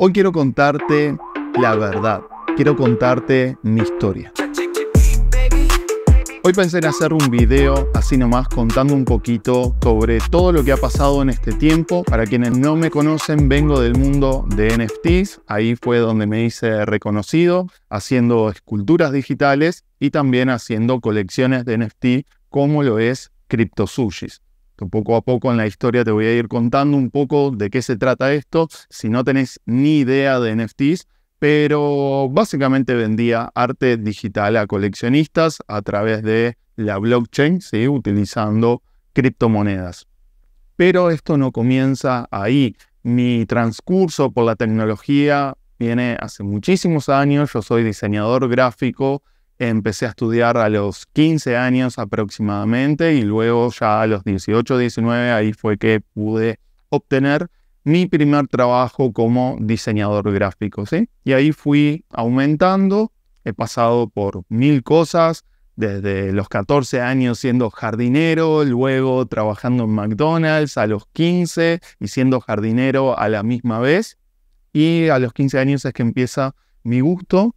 Hoy quiero contarte la verdad, quiero contarte mi historia. Hoy pensé en hacer un video así nomás contando un poquito sobre todo lo que ha pasado en este tiempo. Para quienes no me conocen, vengo del mundo de NFTs. Ahí fue donde me hice reconocido haciendo esculturas digitales y también haciendo colecciones de NFT como lo es CryptoSushis poco a poco en la historia te voy a ir contando un poco de qué se trata esto, si no tenés ni idea de NFTs, pero básicamente vendía arte digital a coleccionistas a través de la blockchain, utilizando criptomonedas. Pero esto no comienza ahí. Mi transcurso por la tecnología viene hace muchísimos años. Yo soy diseñador gráfico Empecé a estudiar a los 15 años aproximadamente y luego ya a los 18, 19, ahí fue que pude obtener mi primer trabajo como diseñador gráfico. ¿sí? Y ahí fui aumentando, he pasado por mil cosas, desde los 14 años siendo jardinero, luego trabajando en McDonald's a los 15 y siendo jardinero a la misma vez. Y a los 15 años es que empieza mi gusto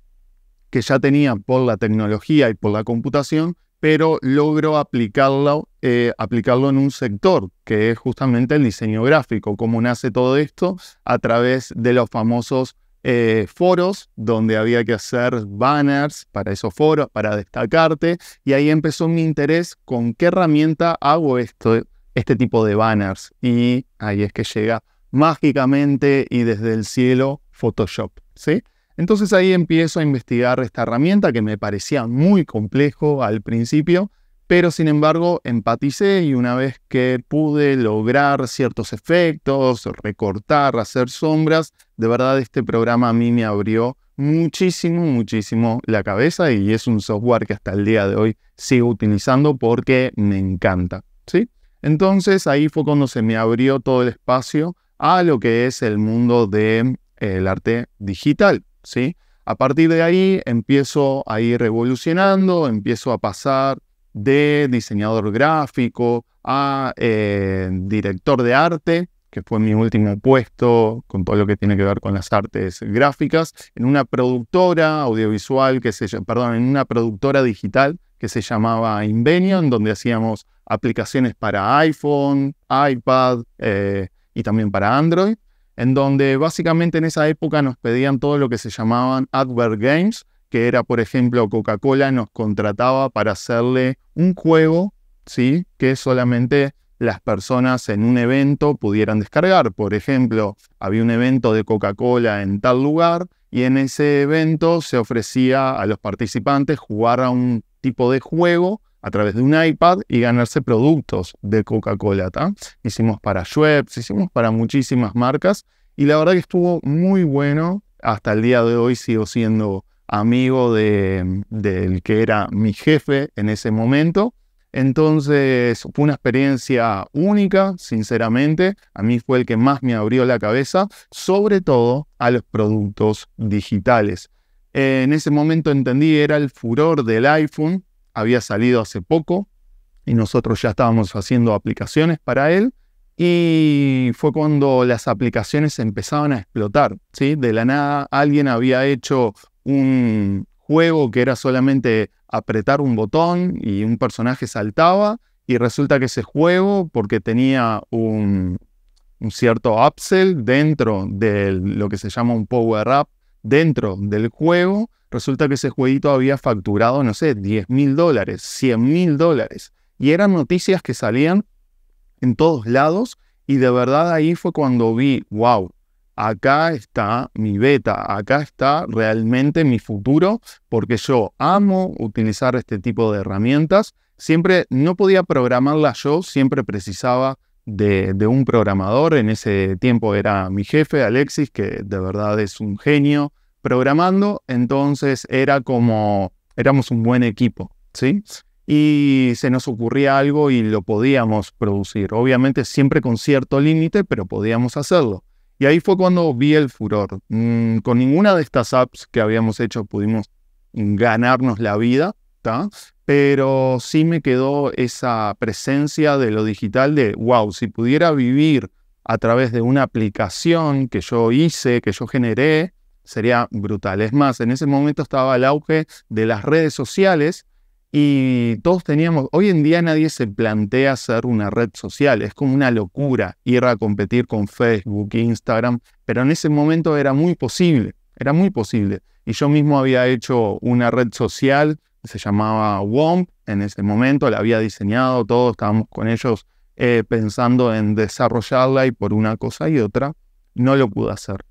que ya tenía por la tecnología y por la computación, pero logro aplicarlo, eh, aplicarlo en un sector, que es justamente el diseño gráfico, cómo nace todo esto a través de los famosos eh, foros donde había que hacer banners para esos foros, para destacarte, y ahí empezó mi interés con qué herramienta hago esto, este tipo de banners. Y ahí es que llega mágicamente y desde el cielo Photoshop, ¿sí? Entonces ahí empiezo a investigar esta herramienta que me parecía muy complejo al principio, pero sin embargo empaticé y una vez que pude lograr ciertos efectos, recortar, hacer sombras, de verdad este programa a mí me abrió muchísimo, muchísimo la cabeza y es un software que hasta el día de hoy sigo utilizando porque me encanta, ¿sí? Entonces ahí fue cuando se me abrió todo el espacio a lo que es el mundo del de, eh, arte digital. ¿sí? A partir de ahí empiezo a ir revolucionando, empiezo a pasar de diseñador gráfico a eh, director de arte, que fue mi último puesto con todo lo que tiene que ver con las artes gráficas, en una productora audiovisual que se en una productora digital que se llamaba Invenion, donde hacíamos aplicaciones para iPhone, iPad eh, y también para Android en donde básicamente en esa época nos pedían todo lo que se llamaban advert games, que era, por ejemplo, Coca-Cola nos contrataba para hacerle un juego, ¿sí? Que solamente las personas en un evento pudieran descargar. Por ejemplo, había un evento de Coca-Cola en tal lugar y en ese evento se ofrecía a los participantes jugar a un tipo de juego a través de un iPad y ganarse productos de Coca-Cola. Hicimos para Schweppes, hicimos para muchísimas marcas y la verdad que estuvo muy bueno. Hasta el día de hoy sigo siendo amigo del de, que era mi jefe en ese momento. Entonces fue una experiencia única, sinceramente. A mí fue el que más me abrió la cabeza, sobre todo a los productos digitales. En ese momento entendí era el furor del iPhone, había salido hace poco y nosotros ya estábamos haciendo aplicaciones para él. Y fue cuando las aplicaciones empezaban a explotar. ¿sí? De la nada alguien había hecho un juego que era solamente apretar un botón y un personaje saltaba. Y resulta que ese juego, porque tenía un, un cierto upsell dentro de lo que se llama un power up dentro del juego, resulta que ese jueguito había facturado, no sé, 10 mil dólares, 100 mil dólares. Y eran noticias que salían en todos lados y de verdad ahí fue cuando vi, wow, acá está mi beta, acá está realmente mi futuro, porque yo amo utilizar este tipo de herramientas. Siempre no podía programarlas yo, siempre precisaba de, un programador. En ese tiempo era mi jefe, Alexis, que de verdad es un genio programando. Entonces era como, éramos un buen equipo, ¿sí? Y se nos ocurría algo y lo podíamos producir. Obviamente siempre con cierto límite, pero podíamos hacerlo. Y ahí fue cuando vi el furor. Mm, con ninguna de estas apps que habíamos hecho pudimos ganarnos la vida, está pero sí me quedó esa presencia de lo digital de, wow, si pudiera vivir a través de una aplicación que yo hice, que yo generé, sería brutal. Es más, en ese momento estaba el auge de las redes sociales y todos teníamos, hoy en día nadie se plantea hacer una red social, es como una locura ir a competir con Facebook, Instagram, pero en ese momento era muy posible, era muy posible. Y yo mismo había hecho una red social se llamaba WOMP en ese momento, la había diseñado todo, estábamos con ellos eh, pensando en desarrollarla y por una cosa y otra, no lo pude hacer.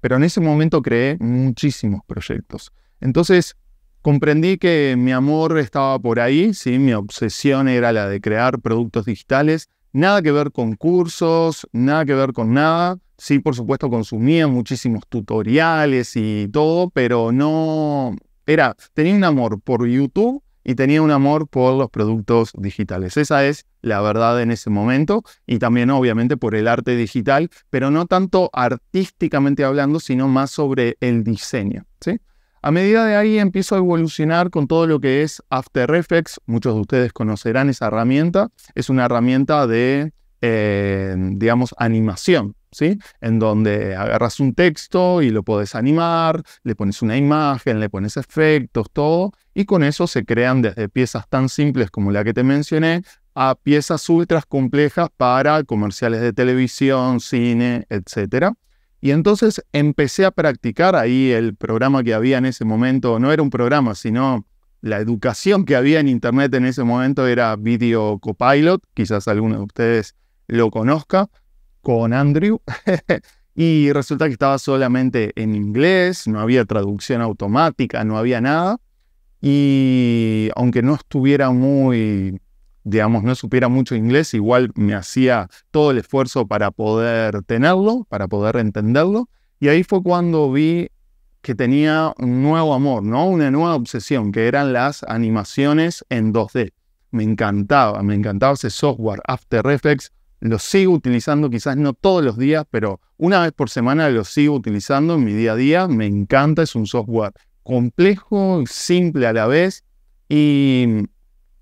Pero en ese momento creé muchísimos proyectos. Entonces comprendí que mi amor estaba por ahí, ¿sí? mi obsesión era la de crear productos digitales, nada que ver con cursos, nada que ver con nada. Sí, por supuesto consumía muchísimos tutoriales y todo, pero no, era, tenía un amor por YouTube y tenía un amor por los productos digitales. Esa es la verdad en ese momento y también obviamente por el arte digital, pero no tanto artísticamente hablando, sino más sobre el diseño. ¿sí? A medida de ahí empiezo a evolucionar con todo lo que es After Effects. Muchos de ustedes conocerán esa herramienta. Es una herramienta de digamos, animación, ¿sí? En donde agarras un texto y lo puedes animar, le pones una imagen, le pones efectos, todo, y con eso se crean desde piezas tan simples como la que te mencioné a piezas ultra complejas para comerciales de televisión, cine, etc. Y entonces empecé a practicar ahí el programa que había en ese momento, no era un programa, sino la educación que había en Internet en ese momento era Video Copilot, quizás alguno de ustedes lo conozca, con Andrew. y resulta que estaba solamente en inglés, no había traducción automática, no había nada. Y aunque no estuviera muy, digamos, no supiera mucho inglés, igual me hacía todo el esfuerzo para poder tenerlo, para poder entenderlo. Y ahí fue cuando vi que tenía un nuevo amor, ¿no? Una nueva obsesión, que eran las animaciones en 2D. Me encantaba, me encantaba ese software, After Effects, lo sigo utilizando, quizás no todos los días, pero una vez por semana lo sigo utilizando en mi día a día. Me encanta, es un software complejo, simple a la vez. Y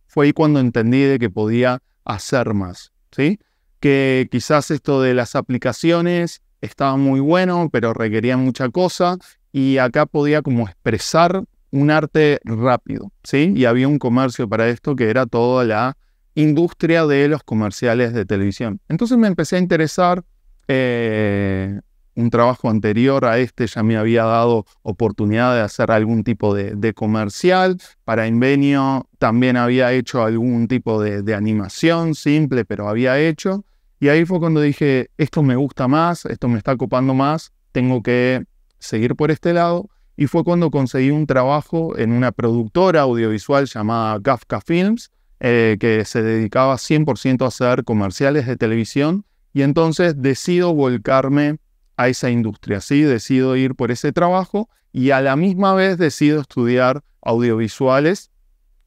fue ahí cuando entendí de que podía hacer más. ¿sí? Que quizás esto de las aplicaciones estaba muy bueno, pero requería mucha cosa. Y acá podía como expresar un arte rápido. ¿sí? Y había un comercio para esto que era toda la industria de los comerciales de televisión. Entonces me empecé a interesar, eh, un trabajo anterior a este ya me había dado oportunidad de hacer algún tipo de, comercial, para Invenio también había hecho algún tipo de, animación simple, pero había hecho, y ahí fue cuando dije, esto me gusta más, esto me está ocupando más, tengo que seguir por este lado, y fue cuando conseguí un trabajo en una productora audiovisual llamada Kafka Films, eh, que se dedicaba 100% a hacer comerciales de televisión y entonces decido volcarme a esa industria, ¿sí? Decido ir por ese trabajo y a la misma vez decido estudiar audiovisuales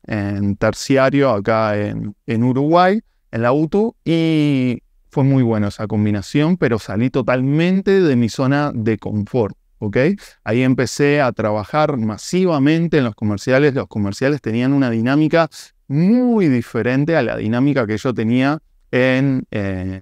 en terciario acá en, Uruguay, en la UTU, y fue muy bueno esa combinación, pero salí totalmente de mi zona de confort. ¿ok? Ahí empecé a trabajar masivamente en los comerciales. Los comerciales tenían una dinámica muy diferente a la dinámica que yo tenía en eh,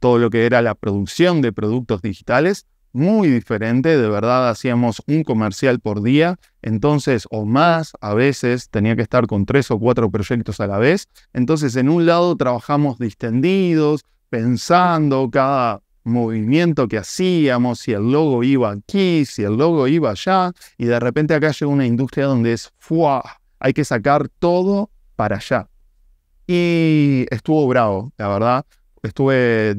todo lo que era la producción de productos digitales, muy diferente, de verdad hacíamos un comercial por día, entonces o más, a veces tenía que estar con tres o cuatro proyectos a la vez, entonces en un lado trabajamos distendidos, pensando cada movimiento que hacíamos, si el logo iba aquí, si el logo iba allá, y de repente acá llega una industria donde es, ¡fua! Hay que sacar todo para allá. Y estuvo bravo, la verdad. Estuve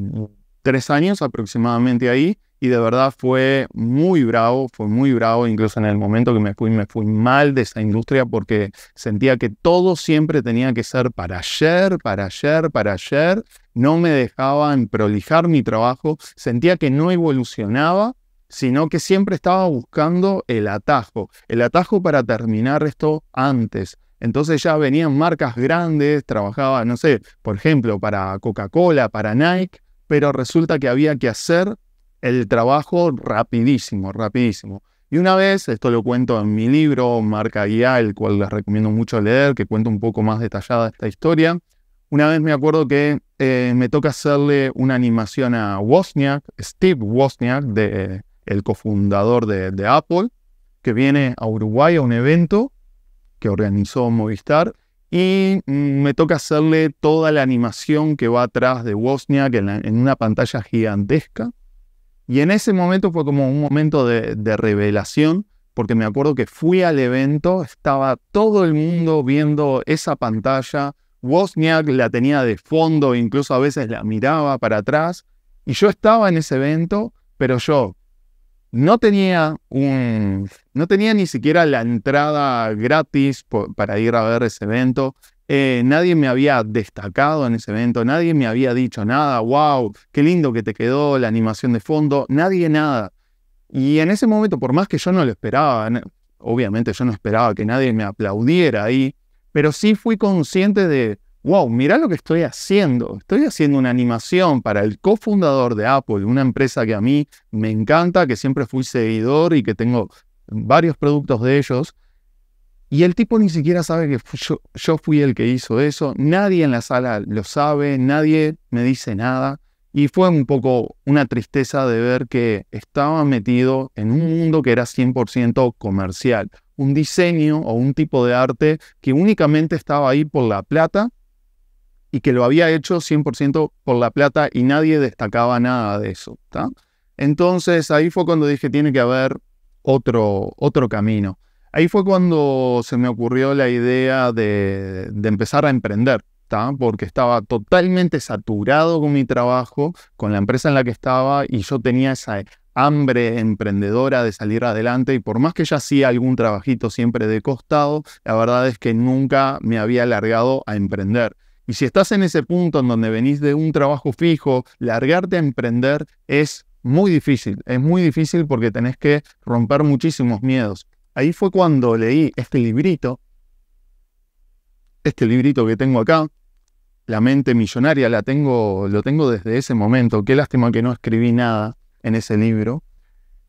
tres años aproximadamente ahí y de verdad fue muy bravo, fue muy bravo, incluso en el momento que me fui, me fui mal de esa industria porque sentía que todo siempre tenía que ser para ayer, para ayer, para ayer. No me dejaban prolijar mi trabajo, sentía que no evolucionaba, sino que siempre estaba buscando el atajo, el atajo para terminar esto antes, entonces ya venían marcas grandes, trabajaba, no sé, por ejemplo, para Coca-Cola, para Nike, pero resulta que había que hacer el trabajo rapidísimo, rapidísimo. Y una vez, esto lo cuento en mi libro, Marca Guía, el cual les recomiendo mucho leer, que cuenta un poco más detallada esta historia. Una vez me acuerdo que eh, me toca hacerle una animación a Wozniak, Steve Wozniak, de, el cofundador de Apple, que viene a Uruguay a un evento que organizó Movistar. Y mm, me toca hacerle toda la animación que va atrás de Wozniak en, una pantalla gigantesca. Y en ese momento fue como un momento de, de revelación, porque me acuerdo que fui al evento, estaba todo el mundo viendo esa pantalla, Wozniak la tenía de fondo, incluso a veces la miraba para atrás. Y yo estaba en ese evento, pero yo no tenía un no tenía ni siquiera la entrada gratis para ir a ver ese evento. Eh, nadie me había destacado en ese evento, nadie me había dicho nada, wow, qué lindo que te quedó la animación de fondo, nadie nada. Y en ese momento, por más que yo no lo esperaba, obviamente yo no esperaba que nadie me aplaudiera ahí, pero sí fui consciente de, wow, mirá lo que estoy haciendo. Estoy haciendo una animación para el cofundador de Apple, una empresa que a mí me encanta, que siempre fui seguidor y que tengo varios productos de ellos. Y el tipo ni siquiera sabe que yo, fui el que hizo eso. Nadie en la sala lo sabe, nadie me dice nada. Y fue un poco una tristeza de ver que estaba metido en un mundo que era 100% comercial. Un diseño o un tipo de arte que únicamente estaba ahí por la plata y que lo había hecho 100% por la plata y nadie destacaba nada de eso. Entonces ahí fue cuando dije, tiene que haber otro, otro camino. Ahí fue cuando se me ocurrió la idea de, de empezar a emprender, porque estaba totalmente saturado con mi trabajo, con la empresa en la que estaba, y yo tenía esa hambre emprendedora de salir adelante y por más que ya hacía algún trabajito siempre de costado, la verdad es que nunca me había alargado a emprender. Y si estás en ese punto en donde venís de un trabajo fijo, largarte a emprender es muy difícil, es muy difícil porque tenés que romper muchísimos miedos. Ahí fue cuando leí este librito, este librito que tengo acá, La mente millonaria, la tengo, lo tengo desde ese momento. Qué lástima que no escribí nada en ese libro.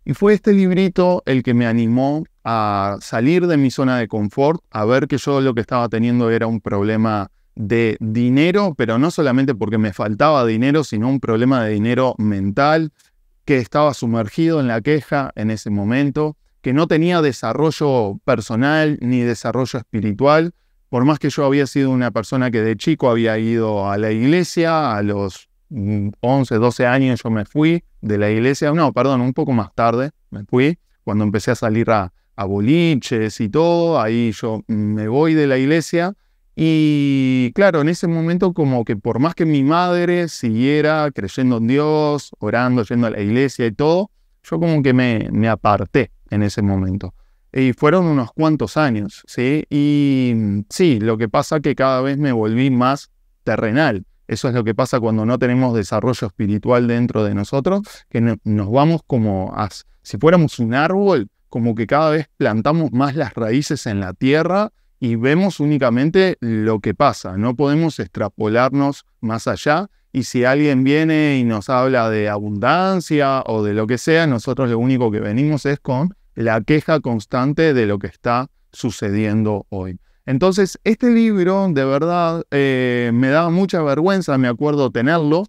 Y fue este librito el que me animó a salir de mi zona de confort, a ver que yo lo que estaba teniendo era un problema de dinero, pero no solamente porque me faltaba dinero, sino un problema de dinero mental, que estaba sumergido en la queja en ese momento, que no tenía desarrollo personal ni desarrollo espiritual, por más que yo había sido una persona que de chico había ido a la iglesia, a los 11, mm, 12 años yo me fui de la iglesia, no, perdón, un poco más tarde me fui, cuando empecé a salir a, a boliches y todo, ahí yo me voy de la iglesia, y claro, en ese momento como que por más que mi madre siguiera creyendo en Dios, orando, yendo a la iglesia y todo, yo como que me, me aparté en ese momento. Y fueron unos cuantos años, ¿sí? Y mm, sí, lo que pasa que cada vez me volví más terrenal. Eso es lo que pasa cuando no tenemos desarrollo espiritual dentro de nosotros, que nos vamos como a, si fuéramos un árbol, como que cada vez plantamos más las raíces en la tierra y vemos únicamente lo que pasa, no podemos extrapolarnos más allá y si alguien viene y nos habla de abundancia o de lo que sea, nosotros lo único que venimos es con la queja constante de lo que está sucediendo hoy. Entonces, este libro de verdad eh, me daba mucha vergüenza, me acuerdo tenerlo,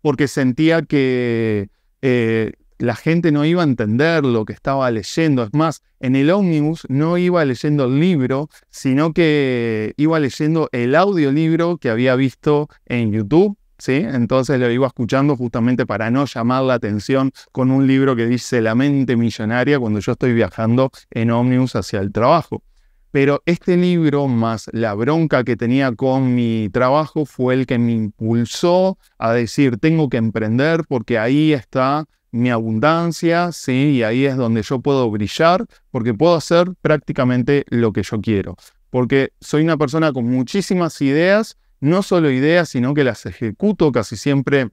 porque sentía que eh, la gente no iba a entender lo que estaba leyendo. Es más, en el ómnibus no iba leyendo el libro, sino que iba leyendo el audiolibro que había visto en YouTube. ¿Sí? Entonces lo iba escuchando justamente para no llamar la atención con un libro que dice La mente millonaria cuando yo estoy viajando en ómnibus hacia el trabajo. Pero este libro, más la bronca que tenía con mi trabajo, fue el que me impulsó a decir, tengo que emprender porque ahí está mi abundancia, ¿sí? Y ahí es donde yo puedo brillar porque puedo hacer prácticamente lo que yo quiero. Porque soy una persona con muchísimas ideas, no solo ideas, sino que las ejecuto casi siempre.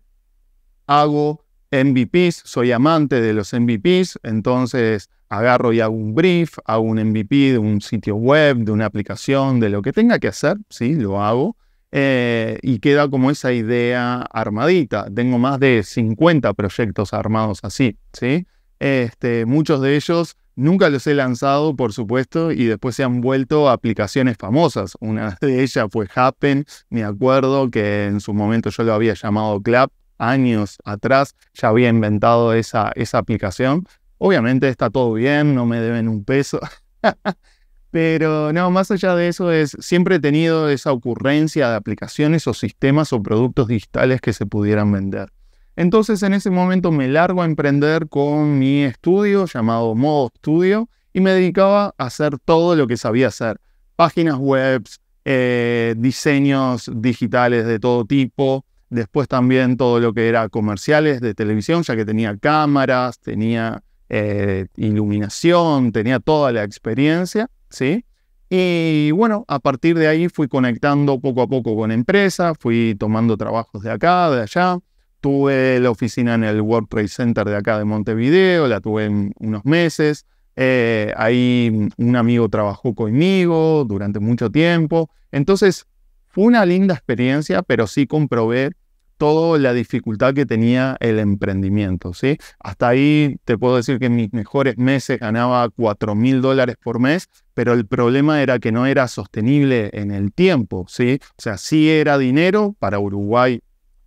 Hago MVPs, soy amante de los MVPs, entonces agarro y hago un brief, hago un MVP de un sitio web, de una aplicación, de lo que tenga que hacer, ¿sí? Lo hago. Eh, y queda como esa idea armadita. Tengo más de 50 proyectos armados así, ¿sí? Este, muchos de ellos nunca los he lanzado, por supuesto, y después se han vuelto aplicaciones famosas. Una de ellas fue Happen, me acuerdo que en su momento yo lo había llamado Clap, años atrás ya había inventado esa, esa aplicación. Obviamente está todo bien, no me deben un peso. Pero no, más allá de eso, es, siempre he tenido esa ocurrencia de aplicaciones o sistemas o productos digitales que se pudieran vender. Entonces en ese momento me largo a emprender con mi estudio llamado Modo Studio y me dedicaba a hacer todo lo que sabía hacer. Páginas web, eh, diseños digitales de todo tipo, después también todo lo que era comerciales de televisión, ya que tenía cámaras, tenía eh, iluminación, tenía toda la experiencia. ¿sí? Y bueno, a partir de ahí fui conectando poco a poco con empresas, fui tomando trabajos de acá, de allá. Tuve la oficina en el World Trade Center de acá de Montevideo, la tuve en unos meses. Eh, ahí un amigo trabajó conmigo durante mucho tiempo. Entonces, fue una linda experiencia, pero sí comprobé toda la dificultad que tenía el emprendimiento. ¿sí? Hasta ahí te puedo decir que en mis mejores meses ganaba 4 mil dólares por mes, pero el problema era que no era sostenible en el tiempo. ¿sí? O sea, sí era dinero para Uruguay,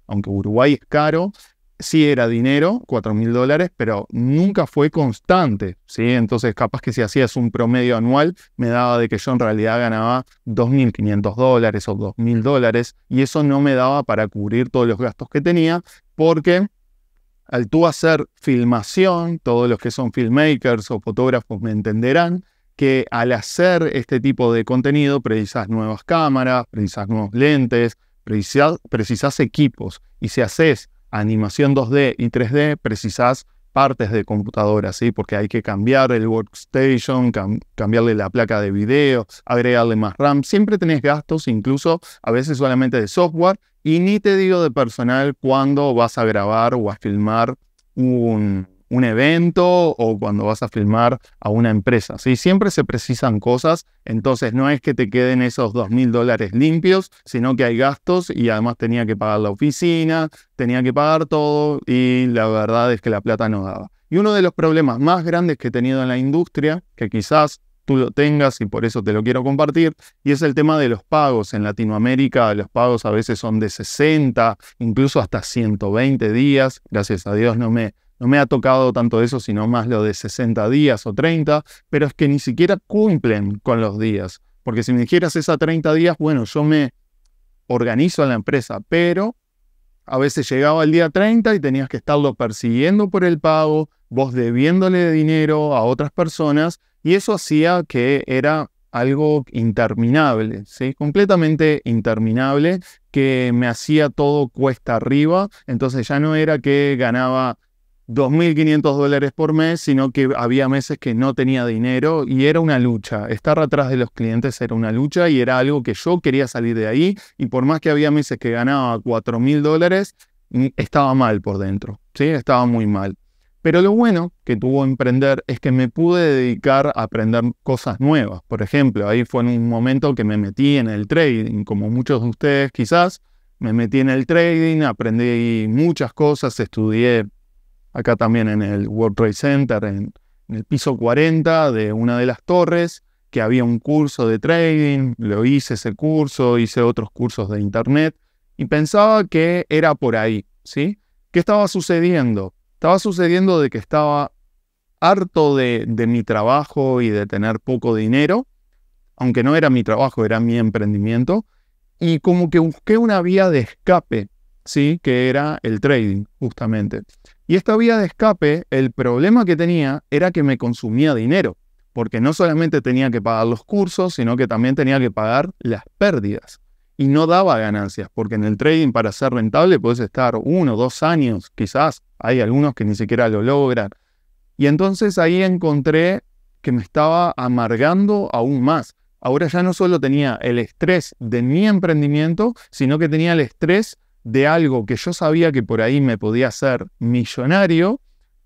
aunque Uruguay es caro, sí era dinero, cuatro mil dólares, pero nunca fue constante, ¿sí? Entonces, capaz que si hacías un promedio anual, me daba de que yo en realidad ganaba 2.500 dólares o 2.000 dólares, y eso no me daba para cubrir todos los gastos que tenía, porque al tú hacer filmación, todos los que son filmmakers o fotógrafos me entenderán, que al hacer este tipo de contenido precisas nuevas cámaras, precisas nuevos lentes, precisas, precisas equipos, y si haces animación 2D y 3D precisas partes de computadora, ¿sí? porque hay que cambiar el workstation, cambiarle la placa de video, agregarle más RAM. Siempre tenés gastos, incluso a veces solamente de software, y ni te digo de personal cuando vas a grabar o a filmar un, un evento o cuando vas a filmar a una empresa. Si Siempre se precisan cosas, entonces no es que te queden esos dos mil dólares limpios, sino que hay gastos y además tenía que pagar la oficina, tenía que pagar todo y la verdad es que la plata no daba. Y uno de los problemas más grandes que he tenido en la industria, que quizás tú lo tengas y por eso te lo quiero compartir, y es el tema de los pagos. En Latinoamérica los pagos a veces son de 60, incluso hasta 120 días. Gracias a Dios no me no me ha tocado tanto eso, sino más lo de 60 días o 30, pero es que ni siquiera cumplen con los días. Porque si me dijeras esa 30 días, bueno, yo me organizo en la empresa, pero a veces llegaba el día 30 y tenías que estarlo persiguiendo por el pago, vos debiéndole dinero a otras personas, y eso hacía que era algo interminable, ¿sí? completamente interminable, que me hacía todo cuesta arriba, entonces ya no era que ganaba 2.500 dólares por mes, sino que había meses que no tenía dinero y era una lucha. Estar atrás de los clientes era una lucha y era algo que yo quería salir de ahí y por más que había meses que ganaba 4.000 dólares, mm, estaba mal por dentro, ¿sí? Estaba muy mal. Pero lo bueno que tuvo emprender es que me pude dedicar a aprender cosas nuevas. Por ejemplo, ahí fue en un momento que me metí en el trading, como muchos de ustedes quizás, me metí en el trading, aprendí muchas cosas, estudié acá también en el World Trade Center, en, el piso 40 de una de las torres, que había un curso de trading, lo hice ese curso, hice otros cursos de internet y pensaba que era por ahí, ¿sí? ¿Qué estaba sucediendo? Estaba sucediendo de que estaba harto de, de mi trabajo y de tener poco dinero, aunque no era mi trabajo, era mi emprendimiento, y como que busqué una vía de escape, ¿sí? Que era el trading, justamente. Y esta vía de escape, el problema que tenía era que me consumía dinero, porque no solamente tenía que pagar los cursos, sino que también tenía que pagar las pérdidas. Y no daba ganancias, porque en el trading para ser rentable puedes estar uno, dos años, quizás hay algunos que ni siquiera lo logran. Y entonces ahí encontré que me estaba amargando aún más. Ahora ya no solo tenía el estrés de mi emprendimiento, sino que tenía el estrés de algo que yo sabía que por ahí me podía hacer millonario,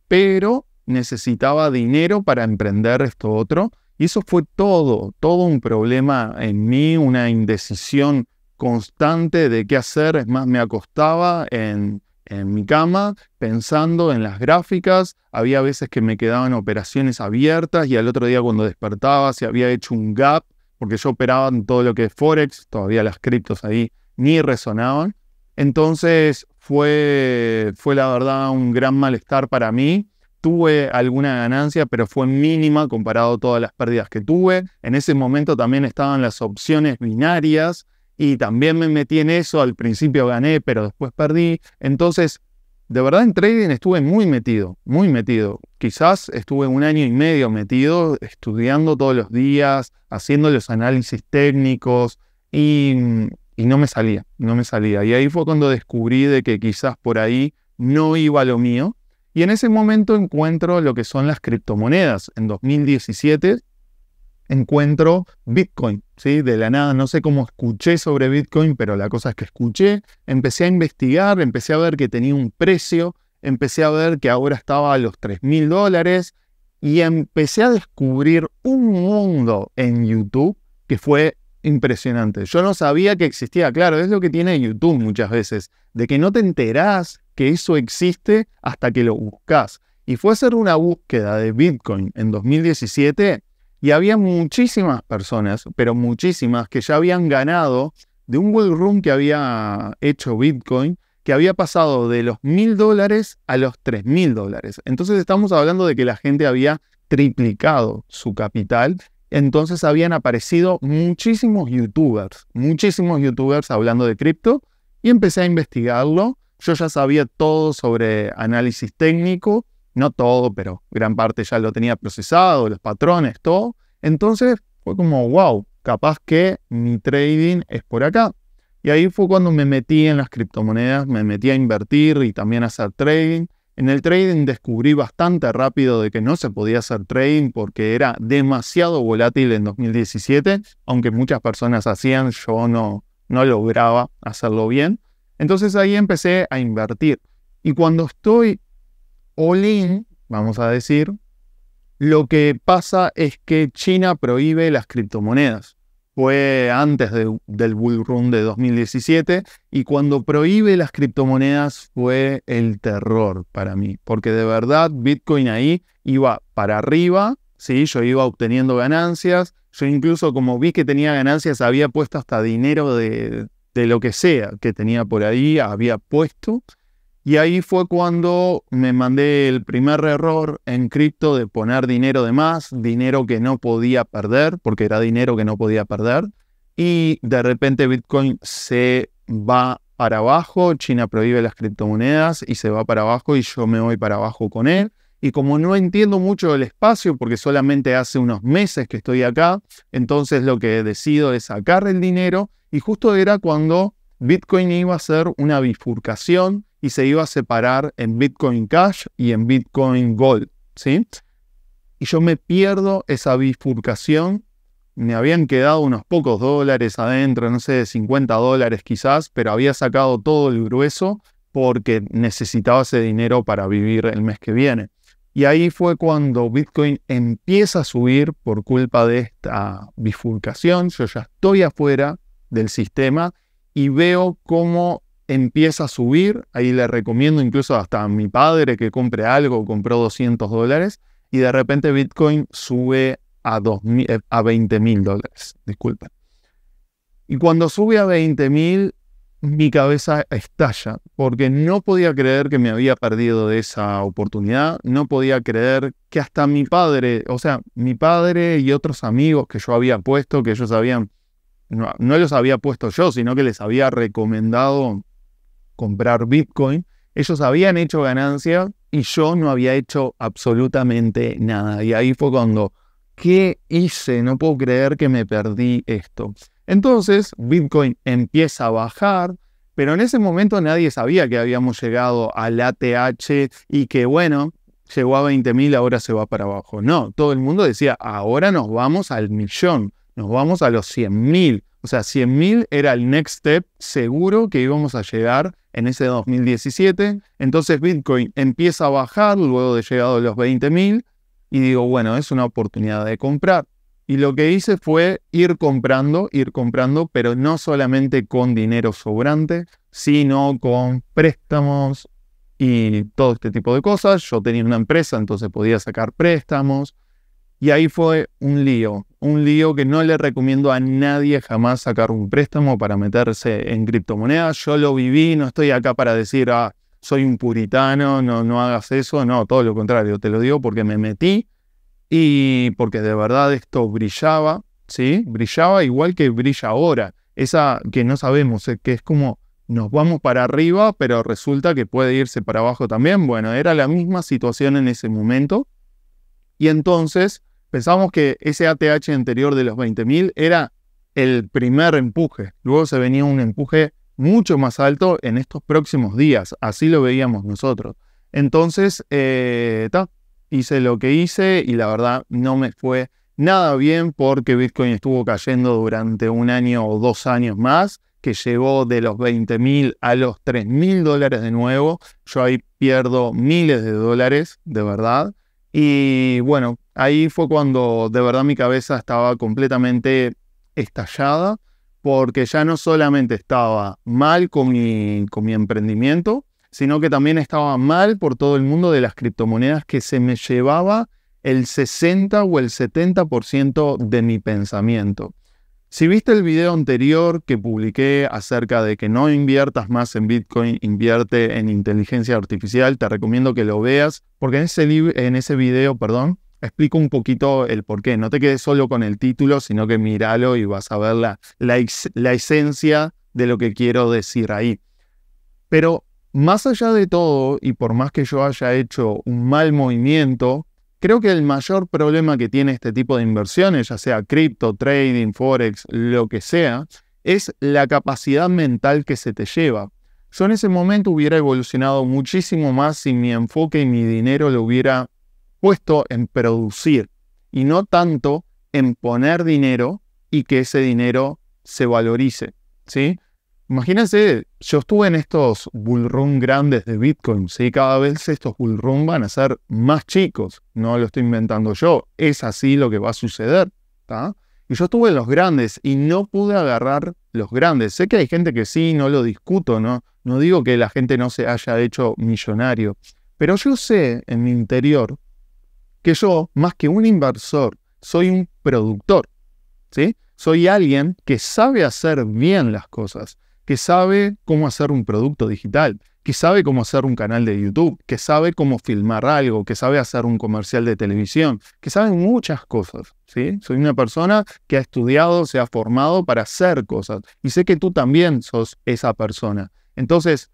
pero necesitaba dinero para emprender esto otro. Y eso fue todo, todo un problema en mí, una indecisión constante de qué hacer. Es más, me acostaba en, mi cama pensando en las gráficas. Había veces que me quedaban operaciones abiertas y al otro día cuando despertaba se había hecho un gap, porque yo operaba en todo lo que es Forex, todavía las criptos ahí ni resonaban. Entonces fue, fue la verdad un gran malestar para mí. Tuve alguna ganancia, pero fue mínima comparado a todas las pérdidas que tuve. En ese momento también estaban las opciones binarias y también me metí en eso. Al principio gané, pero después perdí. Entonces, de verdad en trading estuve muy metido, muy metido. Quizás estuve un año y medio metido, estudiando todos los días, haciendo los análisis técnicos y mm, y no me salía, no me salía. Y ahí fue cuando descubrí de que quizás por ahí no iba lo mío. Y en ese momento encuentro lo que son las criptomonedas. En 2017 encuentro Bitcoin, ¿sí? De la nada, no sé cómo escuché sobre Bitcoin, pero la cosa es que escuché, empecé a investigar, empecé a ver que tenía un precio, empecé a ver que ahora estaba a los 3.000 mil dólares y empecé a descubrir un mundo en YouTube que fue impresionante. Yo no sabía que existía, claro, es lo que tiene YouTube muchas veces, de que no te enterás que eso existe hasta que lo buscas. Y fue hacer una búsqueda de Bitcoin en 2017 y había muchísimas personas, pero muchísimas, que ya habían ganado de un bull room que había hecho Bitcoin, que había pasado de los mil dólares a los tres mil dólares. Entonces estamos hablando de que la gente había triplicado su capital entonces habían aparecido muchísimos youtubers, muchísimos youtubers hablando de cripto y empecé a investigarlo. Yo ya sabía todo sobre análisis técnico, no todo, pero gran parte ya lo tenía procesado, los patrones, todo. Entonces fue como, wow, capaz que mi trading es por acá. Y ahí fue cuando me metí en las criptomonedas, me metí a invertir y también a hacer trading. En el trading descubrí bastante rápido de que no se podía hacer trading porque era demasiado volátil en 2017, aunque muchas personas hacían, yo no, no lograba hacerlo bien. Entonces ahí empecé a invertir. Y cuando estoy all in, vamos a decir, lo que pasa es que China prohíbe las criptomonedas fue antes del bull run de 2017 y cuando prohíbe las criptomonedas fue el terror para mí, porque de verdad Bitcoin ahí iba para arriba, ¿sí? yo iba obteniendo ganancias, yo incluso como vi que tenía ganancias había puesto hasta dinero de, de lo que sea que tenía por ahí, había puesto y ahí fue cuando me mandé el primer error en cripto de poner dinero de más, dinero que no podía perder, porque era dinero que no podía perder. Y de repente Bitcoin se va para abajo, China prohíbe las criptomonedas y se va para abajo y yo me voy para abajo con él. Y como no entiendo mucho del espacio, porque solamente hace unos meses que estoy acá, entonces lo que decido es sacar el dinero y justo era cuando Bitcoin iba a ser una bifurcación y se iba a separar en Bitcoin Cash y en Bitcoin Gold. Y yo me pierdo esa bifurcación. Me habían quedado unos pocos dólares adentro, no sé, 50 dólares quizás, pero había sacado todo el grueso porque necesitaba ese dinero para vivir el mes que viene. Y ahí fue cuando Bitcoin empieza a subir por culpa de esta bifurcación. Yo ya estoy afuera del sistema y veo cómo empieza a subir, ahí le recomiendo incluso hasta a mi padre que compre algo, compró 200 dólares, y de repente Bitcoin sube a, 2000, 20 eh, mil dólares, disculpen. Y cuando sube a 20 mil, mi cabeza estalla, porque no podía creer que me había perdido de esa oportunidad, no podía creer que hasta mi padre, o sea, mi padre y otros amigos que yo había puesto, que ellos habían, no, no los había puesto yo, sino que les había recomendado comprar Bitcoin, ellos habían hecho ganancia y yo no había hecho absolutamente nada. Y ahí fue cuando, ¿qué hice? No puedo creer que me perdí esto. Entonces, Bitcoin empieza a bajar, pero en ese momento nadie sabía que habíamos llegado al ATH y que, bueno, llegó a 20.000, ahora se va para abajo. No, todo el mundo decía, ahora nos vamos al millón nos vamos a los 100.000. O sea, 100.000 era el next step seguro que íbamos a llegar en ese 2017. Entonces Bitcoin empieza a bajar luego de llegado a los 20.000 y digo, bueno, es una oportunidad de comprar. Y lo que hice fue ir comprando, ir comprando, pero no solamente con dinero sobrante, sino con préstamos y todo este tipo de cosas. Yo tenía una empresa, entonces podía sacar préstamos. Y ahí fue un lío, un lío que no le recomiendo a nadie jamás sacar un préstamo para meterse en criptomonedas. Yo lo viví, no estoy acá para decir, ah, soy un puritano, no, no hagas eso. No, todo lo contrario, te lo digo porque me metí y porque de verdad esto brillaba, ¿sí? Brillaba igual que brilla ahora. Esa que no sabemos, eh, que es como nos vamos para arriba, pero resulta que puede irse para abajo también. Bueno, era la misma situación en ese momento. Y entonces Pensamos que ese ATH anterior de los 20.000 era el primer empuje. Luego se venía un empuje mucho más alto en estos próximos días. Así lo veíamos nosotros. Entonces, eh, hice lo que hice y la verdad no me fue nada bien porque Bitcoin estuvo cayendo durante un año o dos años más, que llegó de los 20.000 a los 3.000 dólares de nuevo. Yo ahí pierdo miles de dólares, de verdad. Y bueno, Ahí fue cuando de verdad mi cabeza estaba completamente estallada, porque ya no solamente estaba mal con mi, con mi emprendimiento, sino que también estaba mal por todo el mundo de las criptomonedas que se me llevaba el 60 o el 70% de mi pensamiento. Si viste el video anterior que publiqué acerca de que no inviertas más en Bitcoin, invierte en inteligencia artificial, te recomiendo que lo veas, porque en ese, en ese video, perdón, explico un poquito el por qué. No te quedes solo con el título, sino que míralo y vas a ver la, la, la esencia de lo que quiero decir ahí. Pero más allá de todo, y por más que yo haya hecho un mal movimiento, creo que el mayor problema que tiene este tipo de inversiones, ya sea cripto, trading, forex, lo que sea, es la capacidad mental que se te lleva. Yo en ese momento hubiera evolucionado muchísimo más si mi enfoque y mi dinero lo hubiera puesto en producir y no tanto en poner dinero y que ese dinero se valorice. ¿sí? Imagínense, yo estuve en estos bullrun grandes de Bitcoin, ¿sí? cada vez estos bullrun van a ser más chicos, no lo estoy inventando yo, es así lo que va a suceder. ¿tá? Y yo estuve en los grandes y no pude agarrar los grandes. Sé que hay gente que sí, no lo discuto, ¿no? No digo que la gente no se haya hecho millonario, pero yo sé en mi interior que yo, más que un inversor, soy un productor. ¿sí? Soy alguien que sabe hacer bien las cosas, que sabe cómo hacer un producto digital, que sabe cómo hacer un canal de YouTube, que sabe cómo filmar algo, que sabe hacer un comercial de televisión, que sabe muchas cosas. ¿sí? Soy una persona que ha estudiado, se ha formado para hacer cosas. Y sé que tú también sos esa persona. Entonces,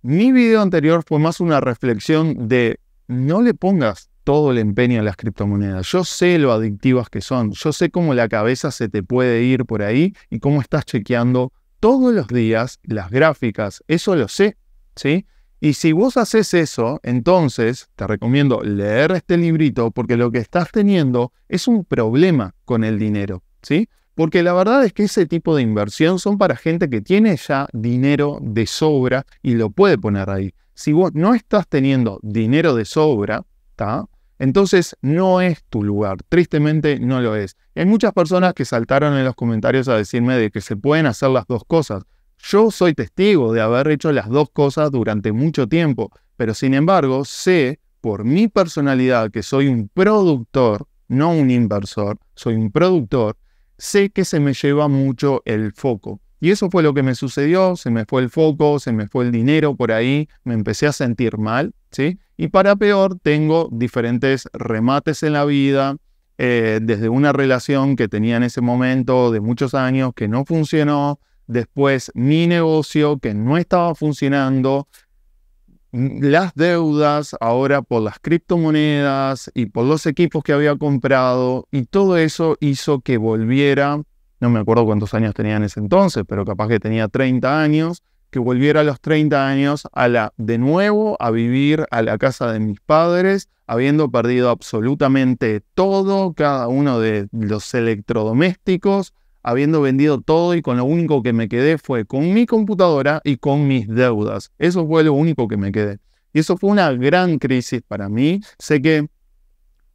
mi video anterior fue más una reflexión de no le pongas todo el empeño a las criptomonedas. Yo sé lo adictivas que son, yo sé cómo la cabeza se te puede ir por ahí y cómo estás chequeando todos los días las gráficas, eso lo sé, ¿sí? Y si vos haces eso, entonces te recomiendo leer este librito porque lo que estás teniendo es un problema con el dinero, ¿sí? Porque la verdad es que ese tipo de inversión son para gente que tiene ya dinero de sobra y lo puede poner ahí. Si vos no estás teniendo dinero de sobra, está. Entonces no es tu lugar, tristemente no lo es. Hay muchas personas que saltaron en los comentarios a decirme de que se pueden hacer las dos cosas. Yo soy testigo de haber hecho las dos cosas durante mucho tiempo, pero sin embargo sé por mi personalidad que soy un productor, no un inversor, soy un productor, sé que se me lleva mucho el foco. Y eso fue lo que me sucedió, se me fue el foco, se me fue el dinero por ahí, me empecé a sentir mal, ¿sí? Y para peor, tengo diferentes remates en la vida, eh, desde una relación que tenía en ese momento de muchos años que no funcionó, después mi negocio que no estaba funcionando, mm, las deudas ahora por las criptomonedas y por los equipos que había comprado y todo eso hizo que volviera, no me acuerdo cuántos años tenía en ese entonces, pero capaz que tenía 30 años que volviera a los 30 años a la, de nuevo a vivir a la casa de mis padres, habiendo perdido absolutamente todo, cada uno de los electrodomésticos, habiendo vendido todo y con lo único que me quedé fue con mi computadora y con mis deudas. Eso fue lo único que me quedé. Y eso fue una gran crisis para mí. Sé que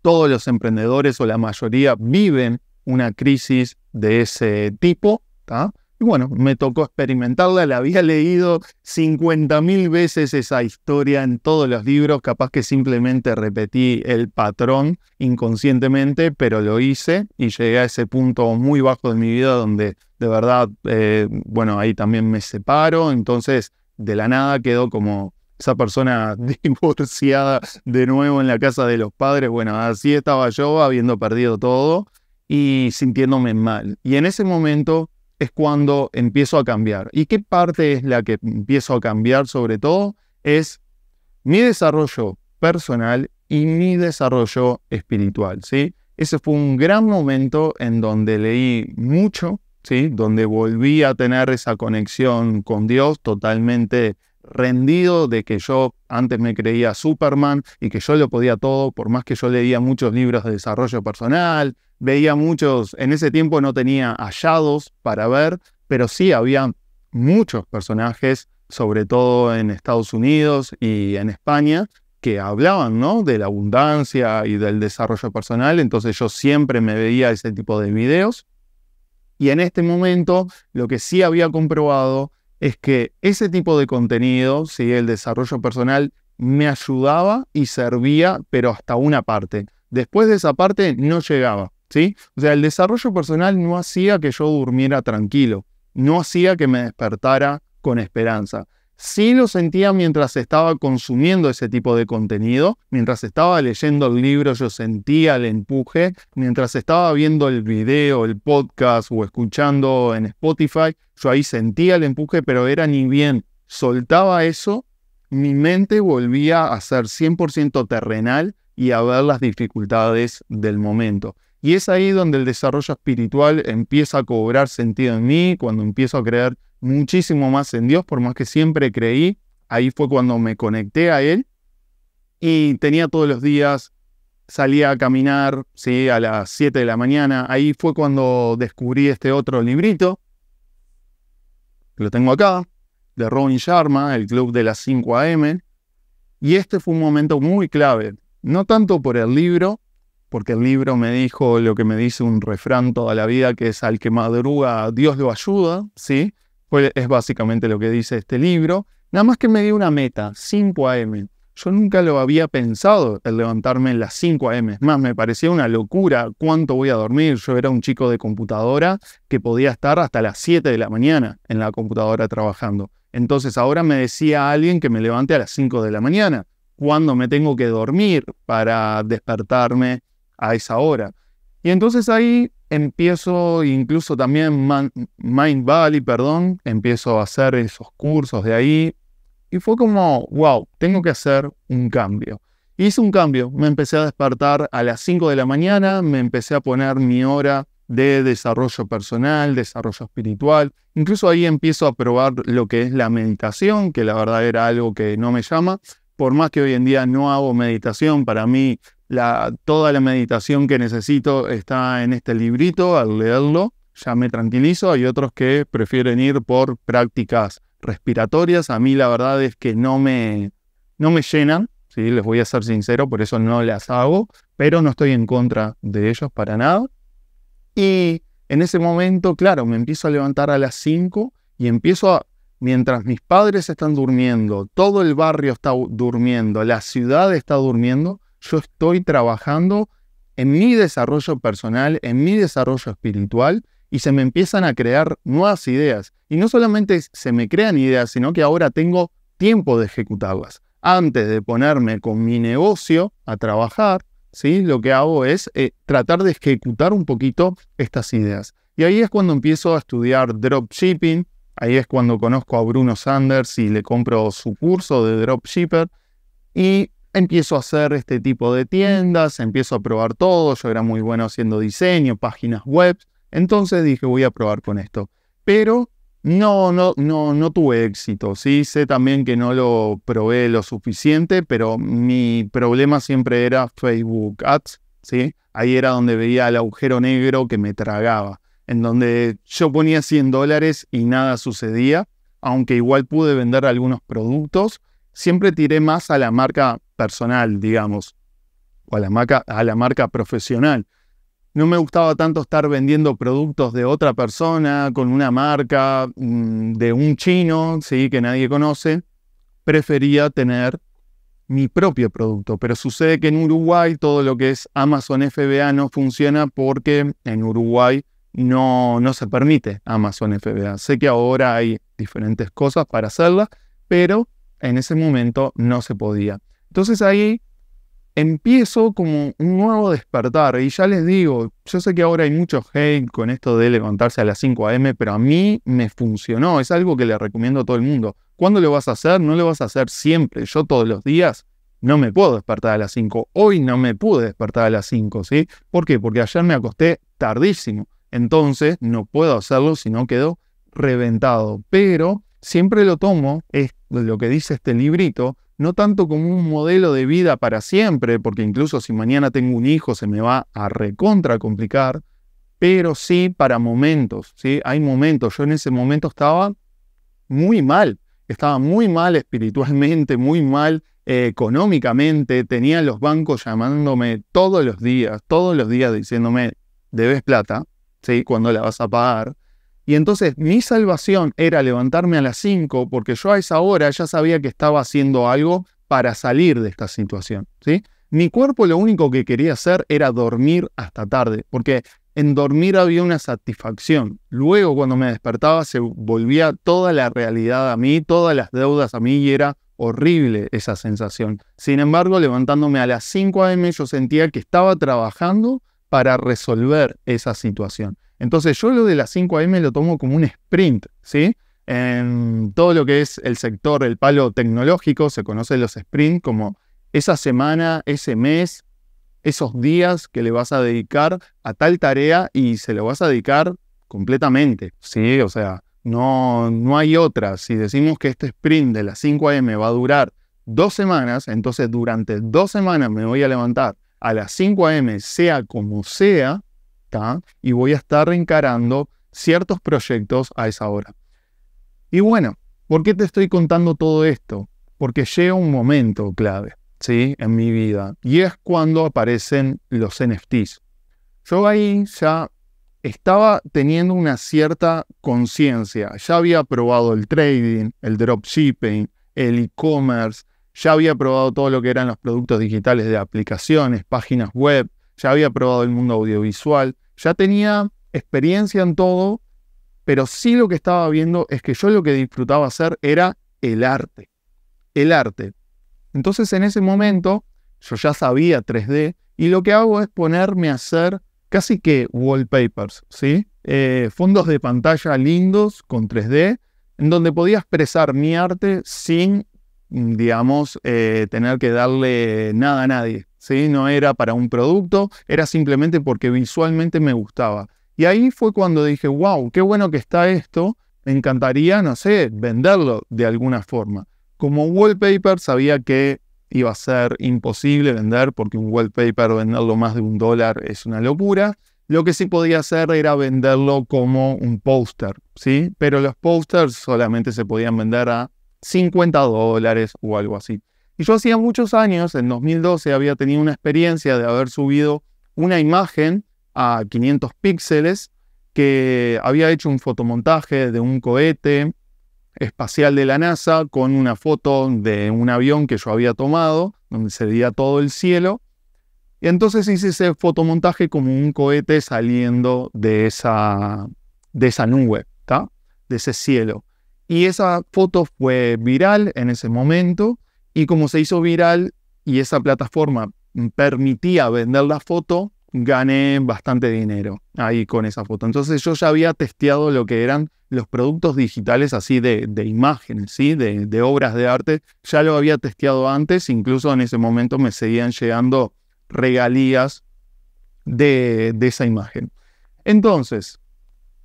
todos los emprendedores o la mayoría viven una crisis de ese tipo, y bueno, me tocó experimentarla, la había leído 50.000 veces esa historia en todos los libros, capaz que simplemente repetí el patrón inconscientemente, pero lo hice y llegué a ese punto muy bajo de mi vida donde de verdad, eh, bueno, ahí también me separo, entonces de la nada quedó como esa persona divorciada de nuevo en la casa de los padres. Bueno, así estaba yo, habiendo perdido todo y sintiéndome mal. Y en ese momento es cuando empiezo a cambiar. ¿Y qué parte es la que empiezo a cambiar sobre todo? Es mi desarrollo personal y mi desarrollo espiritual, ¿sí? Ese fue un gran momento en donde leí mucho, ¿sí? Donde volví a tener esa conexión con Dios totalmente rendido de que yo antes me creía Superman y que yo lo podía todo, por más que yo leía muchos libros de desarrollo personal, veía muchos, en ese tiempo no tenía hallados para ver, pero sí había muchos personajes, sobre todo en Estados Unidos y en España, que hablaban ¿no? de la abundancia y del desarrollo personal, entonces yo siempre me veía ese tipo de videos. Y en este momento lo que sí había comprobado es que ese tipo de contenido, el desarrollo personal, me ayudaba y servía, pero hasta una parte. Después de esa parte no llegaba. O sea, el desarrollo personal no hacía que yo durmiera tranquilo, no hacía que me despertara con esperanza. Sí lo sentía mientras estaba consumiendo ese tipo de contenido, mientras estaba leyendo el libro yo sentía el empuje, mientras estaba viendo el video, el podcast o escuchando en Spotify, yo ahí sentía el empuje, pero era ni bien soltaba eso, mi mente volvía a ser 100% terrenal y a ver las dificultades del momento. Y es ahí donde el desarrollo espiritual empieza a cobrar sentido en mí, cuando empiezo a creer muchísimo más en Dios, por más que siempre creí, ahí fue cuando me conecté a Él y tenía todos los días, salía a caminar ¿sí? a las 7 de la mañana, ahí fue cuando descubrí este otro librito, que lo tengo acá, de Robin Sharma, El Club de las 5 AM, y este fue un momento muy clave, no tanto por el libro, porque el libro me dijo lo que me dice un refrán toda la vida, que es al que madruga Dios lo ayuda, ¿sí? Pues es básicamente lo que dice este libro. Nada más que me dio una meta, 5 a.m. Yo nunca lo había pensado el levantarme en las 5 a.m. más, me parecía una locura cuánto voy a dormir. Yo era un chico de computadora que podía estar hasta las 7 de la mañana en la computadora trabajando. Entonces ahora me decía alguien que me levante a las 5 de la mañana. ¿Cuándo me tengo que dormir para despertarme a esa hora. Y entonces ahí empiezo, incluso también Mind Valley, perdón, empiezo a hacer esos cursos de ahí. Y fue como, wow, tengo que hacer un cambio. Hice un cambio, me empecé a despertar a las 5 de la mañana, me empecé a poner mi hora de desarrollo personal, desarrollo espiritual. Incluso ahí empiezo a probar lo que es la meditación, que la verdad era algo que no me llama. Por más que hoy en día no hago meditación, para mí toda la meditación que necesito está en este librito, al leerlo ya me tranquilizo, hay otros que prefieren ir por prácticas respiratorias, a mí la verdad es que no me, no me llenan, les voy a ser sincero, por eso no las hago, pero no estoy en contra de ellos para nada. Y en ese momento, claro, me empiezo a levantar a las 5 y empiezo a, mientras mis padres están durmiendo, todo el barrio está durmiendo, la ciudad está durmiendo, yo estoy trabajando en mi desarrollo personal, en mi desarrollo espiritual, y se me empiezan a crear nuevas ideas. Y no solamente se me crean ideas, sino que ahora tengo tiempo de ejecutarlas. Antes de ponerme con mi negocio a trabajar, ¿sí? lo que hago es eh, tratar de ejecutar un poquito estas ideas. Y ahí es cuando empiezo a estudiar dropshipping, ahí es cuando conozco a Bruno Sanders y le compro su curso de dropshipper. Y empiezo a hacer este tipo de tiendas, empiezo a probar todo, yo era muy bueno haciendo diseño, páginas web, entonces dije voy a probar con esto. Pero no, no, no, tuve éxito, sí, sé también que no lo probé lo suficiente, pero mi problema siempre era Facebook Ads, sí, ahí era donde veía el agujero negro que me tragaba, en donde yo ponía 100 dólares y nada sucedía, aunque igual pude vender algunos productos, siempre tiré más a la marca personal, digamos, o a la marca, a la marca profesional. No me gustaba tanto estar vendiendo productos de otra persona, con una marca mm, de un chino, ¿sí? que nadie conoce. Prefería tener mi propio producto. Pero sucede que en Uruguay todo lo que es Amazon FBA no funciona porque en Uruguay no, no se permite Amazon FBA. Sé que ahora hay diferentes cosas para hacerla, pero en ese momento no se podía. Entonces ahí empiezo como un nuevo despertar. Y ya les digo, yo sé que ahora hay mucho hate con esto de levantarse a las 5 a.m., pero a mí me funcionó. Es algo que le recomiendo a todo el mundo. ¿Cuándo lo vas a hacer? No lo vas a hacer siempre. Yo todos los días no me puedo despertar a las 5. Hoy no me pude despertar a las 5, ¿sí? ¿Por qué? Porque ayer me acosté tardísimo. Entonces no puedo hacerlo si no quedo reventado. Pero siempre lo tomo, es lo que dice este librito, no tanto como un modelo de vida para siempre, porque incluso si mañana tengo un hijo se me va a recontra complicar, pero sí para momentos, ¿sí? Hay momentos, yo en ese momento estaba muy mal, estaba muy mal espiritualmente, muy mal eh, económicamente, tenía los bancos llamándome todos los días, todos los días diciéndome, debes plata, ¿sí? ¿Cuándo la vas a pagar? Y entonces mi salvación era levantarme a las 5 porque yo a esa hora ya sabía que estaba haciendo algo para salir de esta situación. Mi cuerpo lo único que quería hacer era dormir hasta tarde, porque en dormir había una satisfacción. Luego cuando me despertaba se volvía toda la realidad a mí, todas las deudas a mí y era horrible esa sensación. Sin embargo, levantándome a las 5 a.m. yo sentía que estaba trabajando para resolver esa situación. Entonces yo lo de las 5 AM lo tomo como un sprint, ¿sí? En todo lo que es el sector, el palo tecnológico, se conocen los sprints como esa semana, ese mes, esos días que le vas a dedicar a tal tarea y se lo vas a dedicar completamente, ¿sí? O sea, no, no hay otra. Si decimos que este sprint de las 5 AM va a durar dos semanas, entonces durante dos semanas me voy a levantar a las 5 AM, sea como sea, y voy a estar reencarando ciertos proyectos a esa hora. Y bueno, ¿por qué te estoy contando todo esto? Porque llega un momento clave, ¿sí? En mi vida. Y es cuando aparecen los NFTs. Yo ahí ya estaba teniendo una cierta conciencia. Ya había probado el trading, el dropshipping, el e-commerce, ya había probado todo lo que eran los productos digitales de aplicaciones, páginas web, ya había probado el mundo audiovisual, ya tenía experiencia en todo, pero sí lo que estaba viendo es que yo lo que disfrutaba hacer era el arte. El arte. Entonces en ese momento yo ya sabía 3D y lo que hago es ponerme a hacer casi que wallpapers, ¿sí? Eh, fondos de pantalla lindos con 3D, en donde podía expresar mi arte sin, digamos, eh, tener que darle nada a nadie no era para un producto, era simplemente porque visualmente me gustaba. Y ahí fue cuando dije, wow, qué bueno que está esto, me encantaría, no sé, venderlo de alguna forma. Como wallpaper sabía que iba a ser imposible vender porque un wallpaper venderlo más de un dólar es una locura. Lo que sí podía hacer era venderlo como un póster, ¿sí? Pero los pósters solamente se podían vender a 50 dólares o algo así. Y yo hacía muchos años, en 2012, había tenido una experiencia de haber subido una imagen a 500 píxeles que había hecho un fotomontaje de un cohete espacial de la NASA con una foto de un avión que yo había tomado, donde se veía todo el cielo. Y entonces hice ese fotomontaje como un cohete saliendo de esa, de esa nube, de ese cielo. Y esa foto fue viral en ese momento y como se hizo viral y esa plataforma permitía vender la foto, gané bastante dinero ahí con esa foto. Entonces yo ya había testeado lo que eran los productos digitales así de, imágenes, ¿sí? de, obras de arte. Ya lo había testeado antes, incluso en ese momento me seguían llegando regalías de esa imagen. Entonces,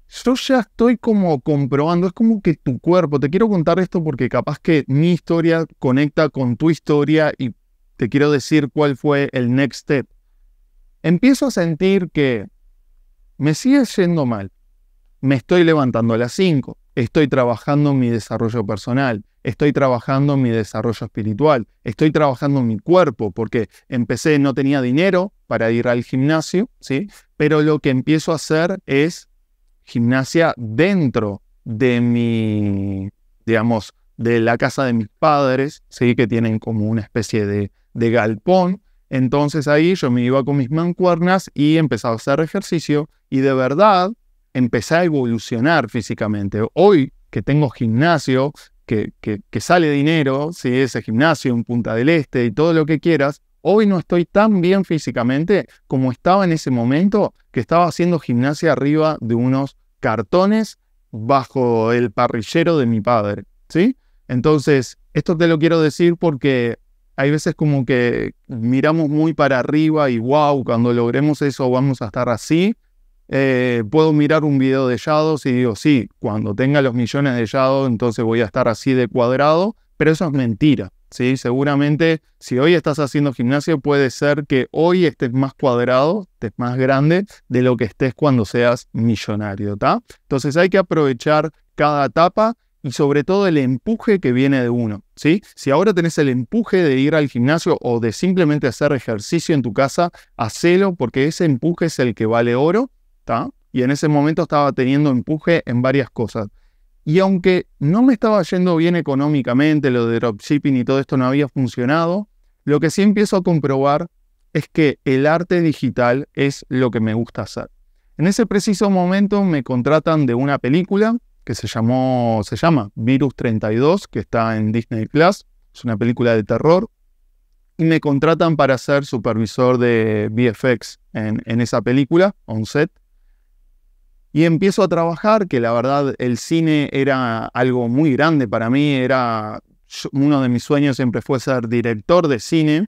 yo ya estoy como comprobando, es como que tu cuerpo, te quiero contar esto porque capaz que mi historia conecta con tu historia y te quiero decir cuál fue el next step. Empiezo a sentir que me sigue yendo mal. Me estoy levantando a las 5, estoy trabajando en mi desarrollo personal, estoy trabajando en mi desarrollo espiritual, estoy trabajando en mi cuerpo, porque empecé, no tenía dinero para ir al gimnasio, ¿sí? Pero lo que empiezo a hacer es gimnasia dentro de mi, digamos, de la casa de mis padres, ¿sí? que tienen como una especie de, de galpón. Entonces ahí yo me iba con mis mancuernas y empezaba a hacer ejercicio y de verdad empecé a evolucionar físicamente. Hoy que tengo gimnasio, que, que, sale dinero, si ese gimnasio en Punta del Este y todo lo que quieras, hoy no estoy tan bien físicamente como estaba en ese momento que estaba haciendo gimnasia arriba de unos cartones bajo el parrillero de mi padre, ¿sí? Entonces, esto te lo quiero decir porque hay veces como que miramos muy para arriba y wow, cuando logremos eso vamos a estar así. Eh, puedo mirar un video de Yados y digo, sí, cuando tenga los millones de Yados, entonces voy a estar así de cuadrado, pero eso es mentira. ¿sí? Seguramente si hoy estás haciendo gimnasio, puede ser que hoy estés más cuadrado, estés más grande de lo que estés cuando seas millonario, Entonces hay que aprovechar cada etapa y sobre todo el empuje que viene de uno, ¿sí? Si ahora tenés el empuje de ir al gimnasio o de simplemente hacer ejercicio en tu casa, hacelo porque ese empuje es el que vale oro, Y en ese momento estaba teniendo empuje en varias cosas. Y aunque no me estaba yendo bien económicamente, lo de dropshipping y todo esto no había funcionado, lo que sí empiezo a comprobar es que el arte digital es lo que me gusta hacer. En ese preciso momento me contratan de una película que se llamó se llama Virus 32, que está en Disney Plus, es una película de terror y me contratan para ser supervisor de VFX en, en esa película, on set. Y empiezo a trabajar, que la verdad el cine era algo muy grande para mí, era uno de mis sueños siempre fue ser director de cine.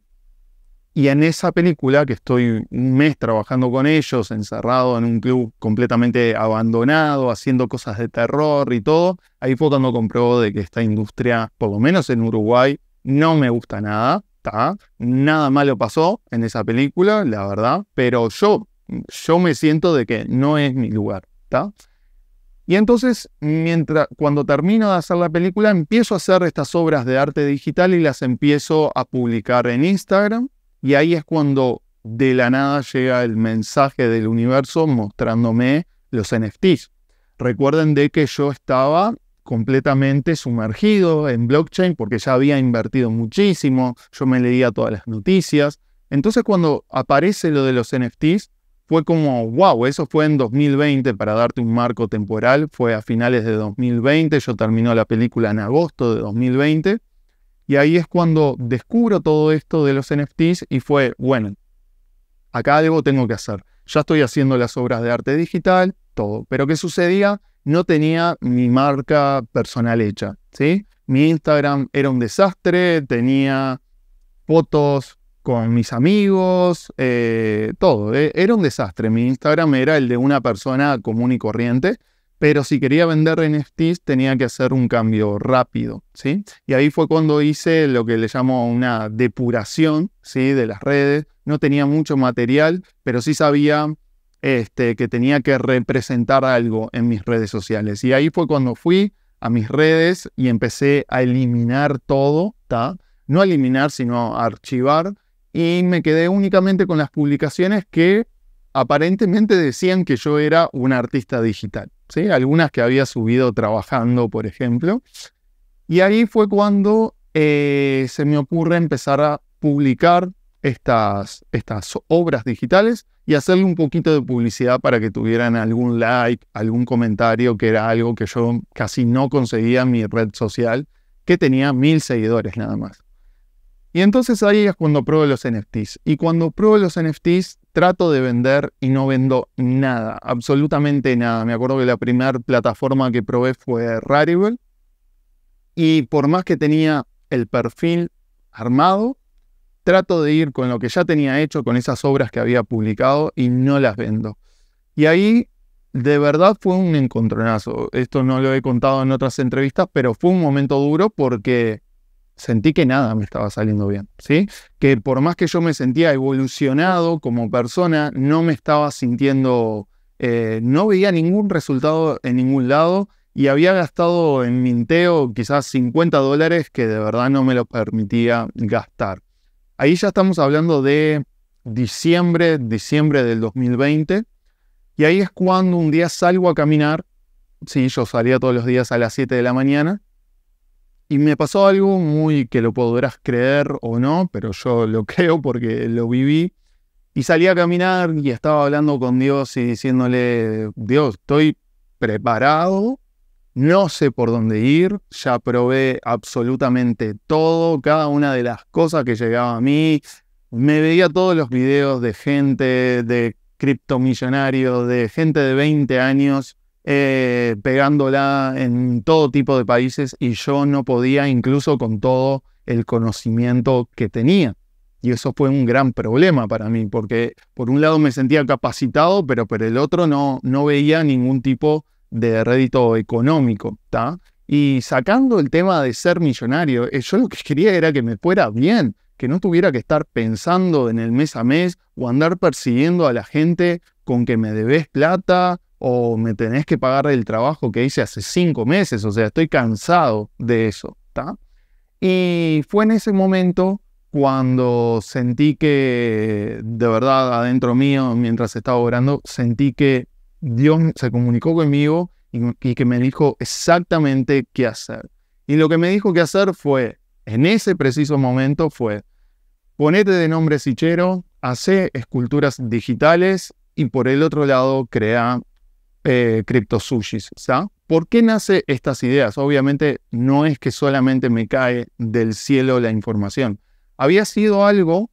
Y en esa película, que estoy un mes trabajando con ellos, encerrado en un club completamente abandonado, haciendo cosas de terror y todo, ahí fue cuando comprobó de que esta industria, por lo menos en Uruguay, no me gusta nada. Nada malo pasó en esa película, la verdad, pero yo, yo me siento de que no es mi lugar. Y entonces, mientras, cuando termino de hacer la película, empiezo a hacer estas obras de arte digital y las empiezo a publicar en Instagram. Y ahí es cuando de la nada llega el mensaje del universo mostrándome los NFTs. Recuerden de que yo estaba completamente sumergido en blockchain porque ya había invertido muchísimo, yo me leía todas las noticias. Entonces cuando aparece lo de los NFTs, fue como, wow, eso fue en 2020, para darte un marco temporal, fue a finales de 2020, yo terminó la película en agosto de 2020, y ahí es cuando descubro todo esto de los NFTs y fue, bueno, acá algo tengo que hacer. Ya estoy haciendo las obras de arte digital, todo, pero ¿qué sucedía? No tenía mi marca personal hecha, ¿sí? Mi Instagram era un desastre, tenía fotos con mis amigos, eh, todo. E, era un desastre. Mi Instagram era el de una persona común y corriente, pero si quería vender en NFTs tenía que hacer un cambio rápido, ¿sí? Y ahí fue cuando hice lo que le llamo una depuración, ¿sí? De las redes. No tenía mucho material, pero sí sabía este, que tenía que representar algo en mis redes sociales. Y ahí fue cuando fui a mis redes y empecé a eliminar todo, ta, No eliminar, sino archivar y me quedé únicamente con las publicaciones que aparentemente decían que yo era un artista digital, ¿sí? algunas que había subido trabajando, por ejemplo. Y ahí fue cuando eh, se me ocurre empezar a publicar estas, estas obras digitales y hacerle un poquito de publicidad para que tuvieran algún like, algún comentario, que era algo que yo casi no conseguía en mi red social, que tenía mil seguidores nada más. Y entonces ahí es cuando pruebo los NFTs. Y cuando pruebo los NFTs, trato de vender y no vendo nada, absolutamente nada. Me acuerdo que la primera plataforma que probé fue Rarible. Y por más que tenía el perfil armado, trato de ir con lo que ya tenía hecho, con esas obras que había publicado y no las vendo. Y ahí de verdad fue un encontronazo. Esto no lo he contado en otras entrevistas, pero fue un momento duro porque sentí que nada me estaba saliendo bien, ¿sí? Que por más que yo me sentía evolucionado como persona, no me estaba sintiendo, eh, no veía ningún resultado en ningún lado y había gastado en minteo quizás 50 dólares que de verdad no me lo permitía gastar. Ahí ya estamos hablando de diciembre, diciembre del 2020 y ahí es cuando un día salgo a caminar, sí, yo salía todos los días a las 7 de la mañana y me pasó algo muy que lo podrás creer o no, pero yo lo creo porque lo viví. Y salí a caminar y estaba hablando con Dios y diciéndole, Dios, estoy preparado, no sé por dónde ir, ya probé absolutamente todo, cada una de las cosas que llegaba a mí. Me veía todos los videos de gente, de criptomillonarios, de gente de 20 años eh, pegándola en todo tipo de países y yo no podía incluso con todo el conocimiento que tenía. Y eso fue un gran problema para mí, porque por un lado me sentía capacitado, pero por el otro no, no veía ningún tipo de rédito económico. Y sacando el tema de ser millonario, eh, yo lo que quería era que me fuera bien, que no tuviera que estar pensando en el mes a mes o andar persiguiendo a la gente con que me debes plata o me tenés que pagar el trabajo que hice hace cinco meses, o sea, estoy cansado de eso, Y fue en ese momento cuando sentí que, de verdad, adentro mío, mientras estaba orando, sentí que Dios se comunicó conmigo y, que me dijo exactamente qué hacer. Y lo que me dijo qué hacer fue, en ese preciso momento, fue, ponete de nombre sichero, hace esculturas digitales y por el otro lado crea eh, criptosushis. ¿Por qué nace estas ideas? Obviamente no es que solamente me cae del cielo la información. Había sido algo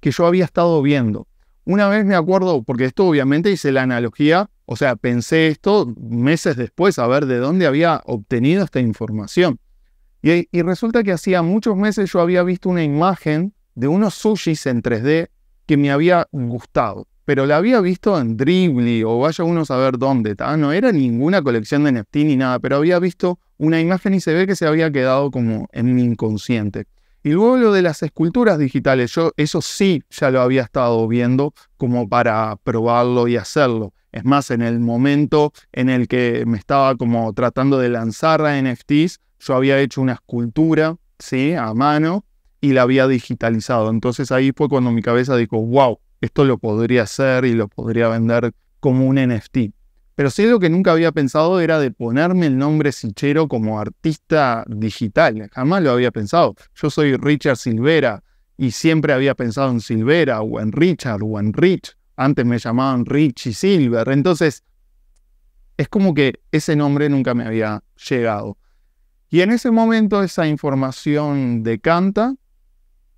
que yo había estado viendo. Una vez me acuerdo, porque esto obviamente hice la analogía, o sea, pensé esto meses después a ver de dónde había obtenido esta información. Y, y resulta que hacía muchos meses yo había visto una imagen de unos sushis en 3D que me había gustado pero la había visto en Dribbly o vaya uno a saber dónde. No era ninguna colección de NFT ni nada, pero había visto una imagen y se ve que se había quedado como en mi inconsciente. Y luego lo de las esculturas digitales, yo eso sí ya lo había estado viendo como para probarlo y hacerlo. Es más, en el momento en el que me estaba como tratando de lanzar a NFTs, yo había hecho una escultura, ¿sí? A mano y la había digitalizado. Entonces ahí fue cuando mi cabeza dijo, wow, esto lo podría hacer y lo podría vender como un NFT. Pero sí lo que nunca había pensado era de ponerme el nombre Sichero como artista digital. Jamás lo había pensado. Yo soy Richard Silvera y siempre había pensado en Silvera o en Richard o en Rich. Antes me llamaban y Silver. Entonces, es como que ese nombre nunca me había llegado. Y en ese momento esa información decanta,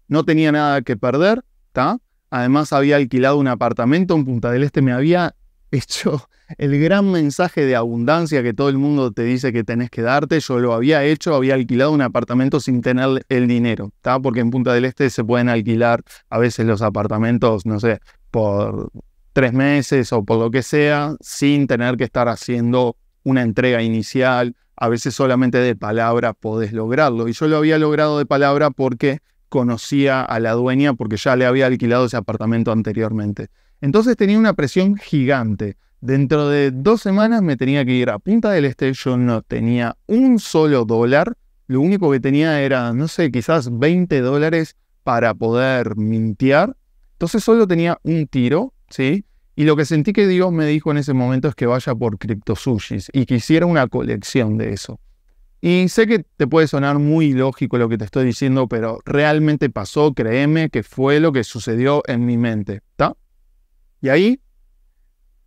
no tenía nada que perder, ¿está? Además había alquilado un apartamento en Punta del Este, me había hecho el gran mensaje de abundancia que todo el mundo te dice que tenés que darte. Yo lo había hecho, había alquilado un apartamento sin tener el dinero, porque en Punta del Este se pueden alquilar a veces los apartamentos, no sé, por tres meses o por lo que sea, sin tener que estar haciendo una entrega inicial. A veces solamente de palabra podés lograrlo. Y yo lo había logrado de palabra porque conocía a la dueña porque ya le había alquilado ese apartamento anteriormente. Entonces tenía una presión gigante. Dentro de dos semanas me tenía que ir a Punta del Este, yo no tenía un solo dólar, lo único que tenía era, no sé, quizás 20 dólares para poder mintear. Entonces solo tenía un tiro, ¿sí? Y lo que sentí que Dios me dijo en ese momento es que vaya por CryptoSushis y que hiciera una colección de eso. Y sé que te puede sonar muy lógico lo que te estoy diciendo, pero realmente pasó, créeme, que fue lo que sucedió en mi mente. ¿ta? Y ahí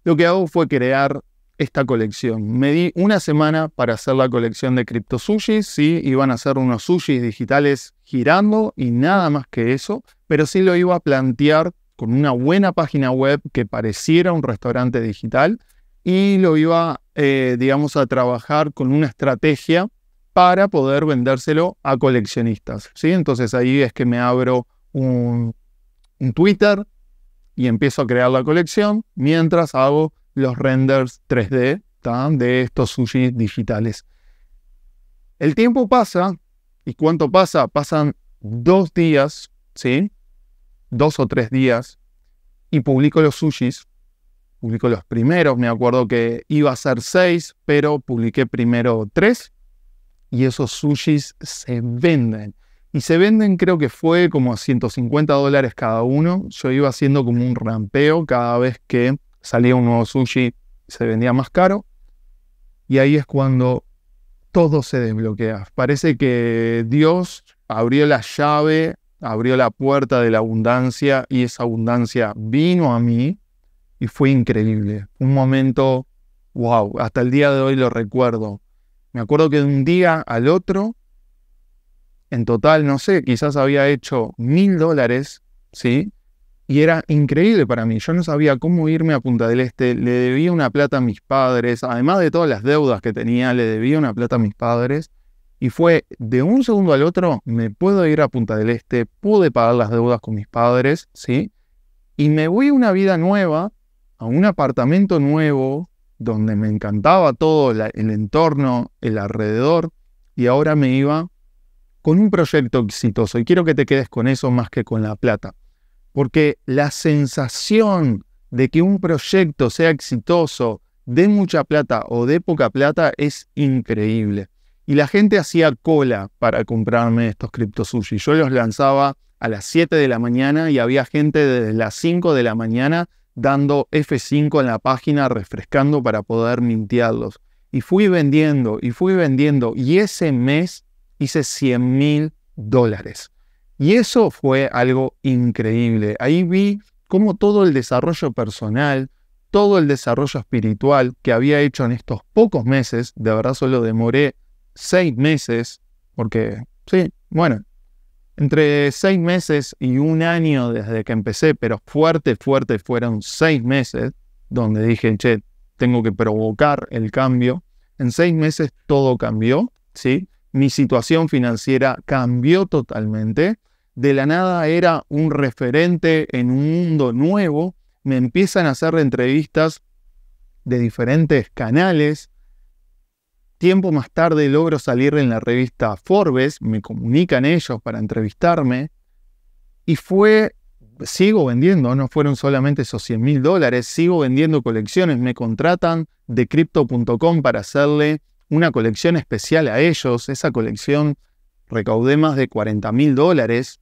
lo que hago fue crear esta colección. Me di una semana para hacer la colección de cripto sushis. Sí, iban a hacer unos sushi digitales girando y nada más que eso, pero sí lo iba a plantear con una buena página web que pareciera un restaurante digital y lo iba, eh, digamos, a trabajar con una estrategia para poder vendérselo a coleccionistas. ¿sí? Entonces ahí es que me abro un, Twitter y empiezo a crear la colección mientras hago los renders 3D de estos sushi digitales. El tiempo pasa, ¿y cuánto pasa? Pasan dos días, ¿sí? Dos o tres días, y publico los sushis. Publico los primeros, me acuerdo que iba a ser seis, pero publiqué primero tres y esos sushis se venden. Y se venden, creo que fue como a 150 dólares cada uno. Yo iba haciendo como un rampeo cada vez que salía un nuevo sushi, se vendía más caro. Y ahí es cuando todo se desbloquea. Parece que Dios abrió la llave, abrió la puerta de la abundancia y esa abundancia vino a mí y fue increíble. Un momento, wow, hasta el día de hoy lo recuerdo. Me acuerdo que de un día al otro, en total, no sé, quizás había hecho mil dólares, ¿sí? Y era increíble para mí. Yo no sabía cómo irme a Punta del Este. Le debía una plata a mis padres. Además de todas las deudas que tenía, le debía una plata a mis padres. Y fue de un segundo al otro, me puedo ir a Punta del Este, pude pagar las deudas con mis padres, ¿sí? Y me voy a una vida nueva, a un apartamento nuevo, donde me encantaba todo el entorno, el alrededor, y ahora me iba con un proyecto exitoso. Y quiero que te quedes con eso más que con la plata, porque la sensación de que un proyecto sea exitoso, de mucha plata o de poca plata, es increíble. Y la gente hacía cola para comprarme estos criptosushi. Yo los lanzaba a las 7 de la mañana y había gente desde las 5 de la mañana dando F5 en la página, refrescando para poder mintearlos Y fui vendiendo, y fui vendiendo, y ese mes hice 100 mil dólares. Y eso fue algo increíble. Ahí vi cómo todo el desarrollo personal, todo el desarrollo espiritual que había hecho en estos pocos meses, de verdad solo demoré seis meses, porque sí, bueno, entre seis meses y un año desde que empecé, pero fuerte, fuerte fueron seis meses, donde dije, che, tengo que provocar el cambio. En seis meses todo cambió, ¿sí? Mi situación financiera cambió totalmente. De la nada era un referente en un mundo nuevo. Me empiezan a hacer entrevistas de diferentes canales, Tiempo más tarde logro salir en la revista Forbes, me comunican ellos para entrevistarme y fue, sigo vendiendo, no fueron solamente esos 100 mil dólares, sigo vendiendo colecciones, me contratan de crypto.com para hacerle una colección especial a ellos, esa colección recaudé más de 40 mil dólares,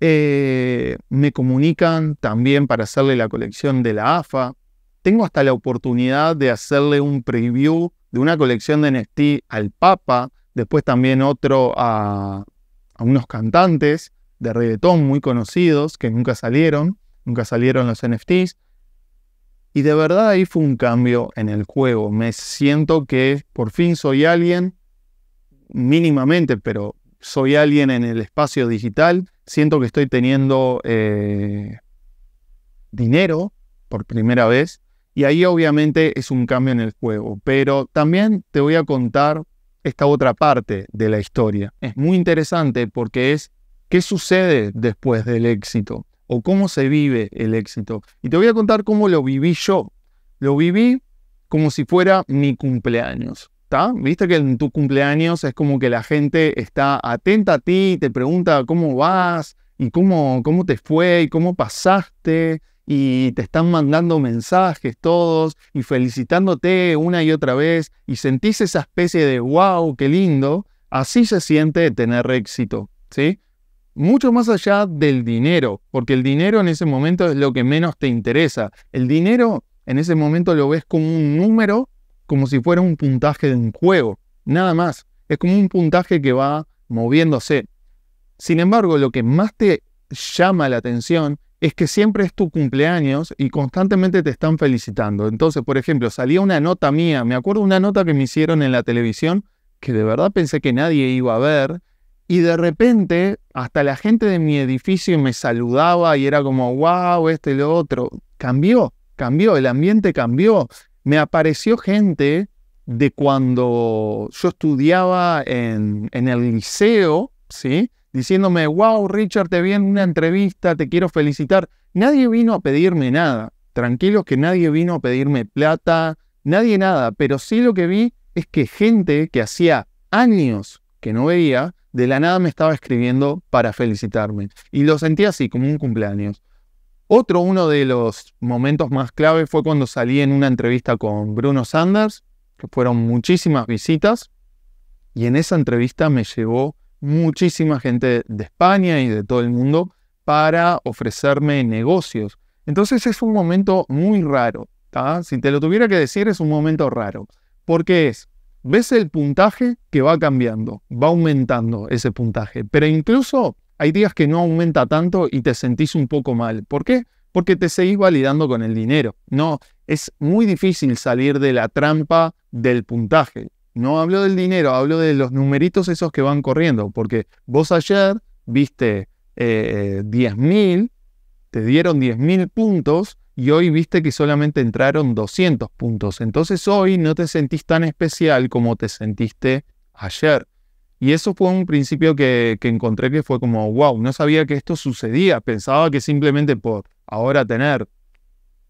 eh, me comunican también para hacerle la colección de la AFA, tengo hasta la oportunidad de hacerle un preview de una colección de NFT al Papa, después también otro a, unos cantantes de reggaetón muy conocidos que nunca salieron, nunca salieron los NFTs. Y de verdad ahí fue un cambio en el juego. Me siento que por fin soy alguien, mínimamente, pero soy alguien en el espacio digital. Siento que estoy teniendo eh, dinero por primera vez. Y ahí obviamente es un cambio en el juego, pero también te voy a contar esta otra parte de la historia. Es muy interesante porque es qué sucede después del éxito o cómo se vive el éxito. Y te voy a contar cómo lo viví yo. Lo viví como si fuera mi cumpleaños. ¿ta? Viste que en tu cumpleaños es como que la gente está atenta a ti, te pregunta cómo vas y cómo, cómo te fue y cómo pasaste y te están mandando mensajes todos y felicitándote una y otra vez y sentís esa especie de wow, qué lindo, así se siente tener éxito, ¿sí? Mucho más allá del dinero, porque el dinero en ese momento es lo que menos te interesa. El dinero en ese momento lo ves como un número, como si fuera un puntaje de un juego, nada más. Es como un puntaje que va moviéndose. Sin embargo, lo que más te llama la atención es que siempre es tu cumpleaños y constantemente te están felicitando. Entonces, por ejemplo, salía una nota mía, me acuerdo una nota que me hicieron en la televisión que de verdad pensé que nadie iba a ver y de repente hasta la gente de mi edificio me saludaba y era como, wow, este y lo otro. Cambió, cambió, el ambiente cambió. Me apareció gente de cuando yo estudiaba en, en el liceo, ¿sí? diciéndome, wow, Richard, te vi en una entrevista, te quiero felicitar. Nadie vino a pedirme nada. Tranquilos que nadie vino a pedirme plata, nadie nada. Pero sí lo que vi es que gente que hacía años que no veía, de la nada me estaba escribiendo para felicitarme. Y lo sentí así, como un cumpleaños. Otro uno de los momentos más clave fue cuando salí en una entrevista con Bruno Sanders, que fueron muchísimas visitas, y en esa entrevista me llevó muchísima gente de España y de todo el mundo para ofrecerme negocios. Entonces es un momento muy raro. ¿tá? Si te lo tuviera que decir, es un momento raro. Porque es, ves el puntaje que va cambiando, va aumentando ese puntaje. Pero incluso hay días que no aumenta tanto y te sentís un poco mal. ¿Por qué? Porque te seguís validando con el dinero. No, es muy difícil salir de la trampa del puntaje. No hablo del dinero, hablo de los numeritos esos que van corriendo, porque vos ayer viste 10.000, eh, te dieron 10.000 puntos y hoy viste que solamente entraron 200 puntos. Entonces hoy no te sentís tan especial como te sentiste ayer. Y eso fue un principio que, que, encontré que fue como, wow, no sabía que esto sucedía. Pensaba que simplemente por ahora tener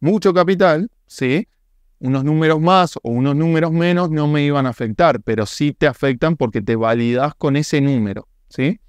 mucho capital, ¿sí? unos números más o unos números menos no me iban a afectar, pero sí te afectan porque te validas con ese número, ¿sí?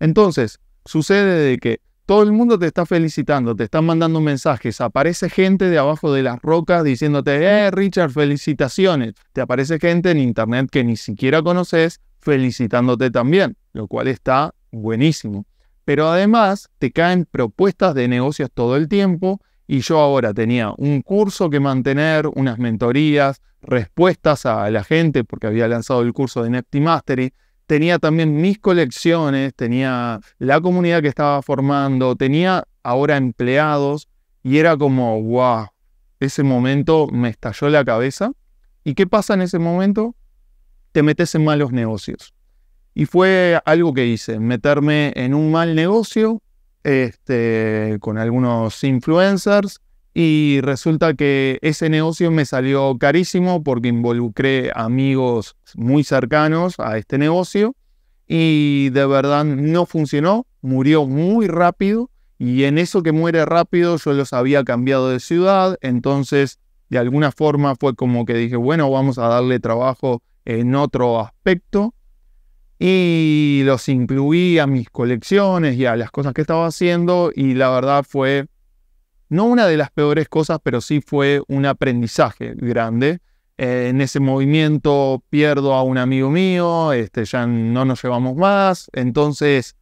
Entonces, sucede de que todo el mundo te está felicitando, te están mandando mensajes, aparece gente de abajo de las rocas diciéndote, eh, Richard, felicitaciones. Te aparece gente en internet que ni siquiera conoces felicitándote también, lo cual está buenísimo. Pero además te caen propuestas de negocios todo el tiempo y yo ahora tenía un curso que mantener, unas mentorías, respuestas a la gente, porque había lanzado el curso de Nepti Mastery. Tenía también mis colecciones, tenía la comunidad que estaba formando, tenía ahora empleados y era como, wow, ese momento me estalló la cabeza. ¿Y qué pasa en ese momento? Te metes en malos negocios. Y fue algo que hice, meterme en un mal negocio este, con algunos influencers y resulta que ese negocio me salió carísimo porque involucré amigos muy cercanos a este negocio y de verdad no funcionó, murió muy rápido y en eso que muere rápido yo los había cambiado de ciudad, entonces de alguna forma fue como que dije, bueno, vamos a darle trabajo en otro aspecto y los incluí a mis colecciones y a las cosas que estaba haciendo y la verdad fue no una de las peores cosas, pero sí fue un aprendizaje grande. Eh, en ese movimiento pierdo a un amigo mío, este, ya no nos llevamos más, entonces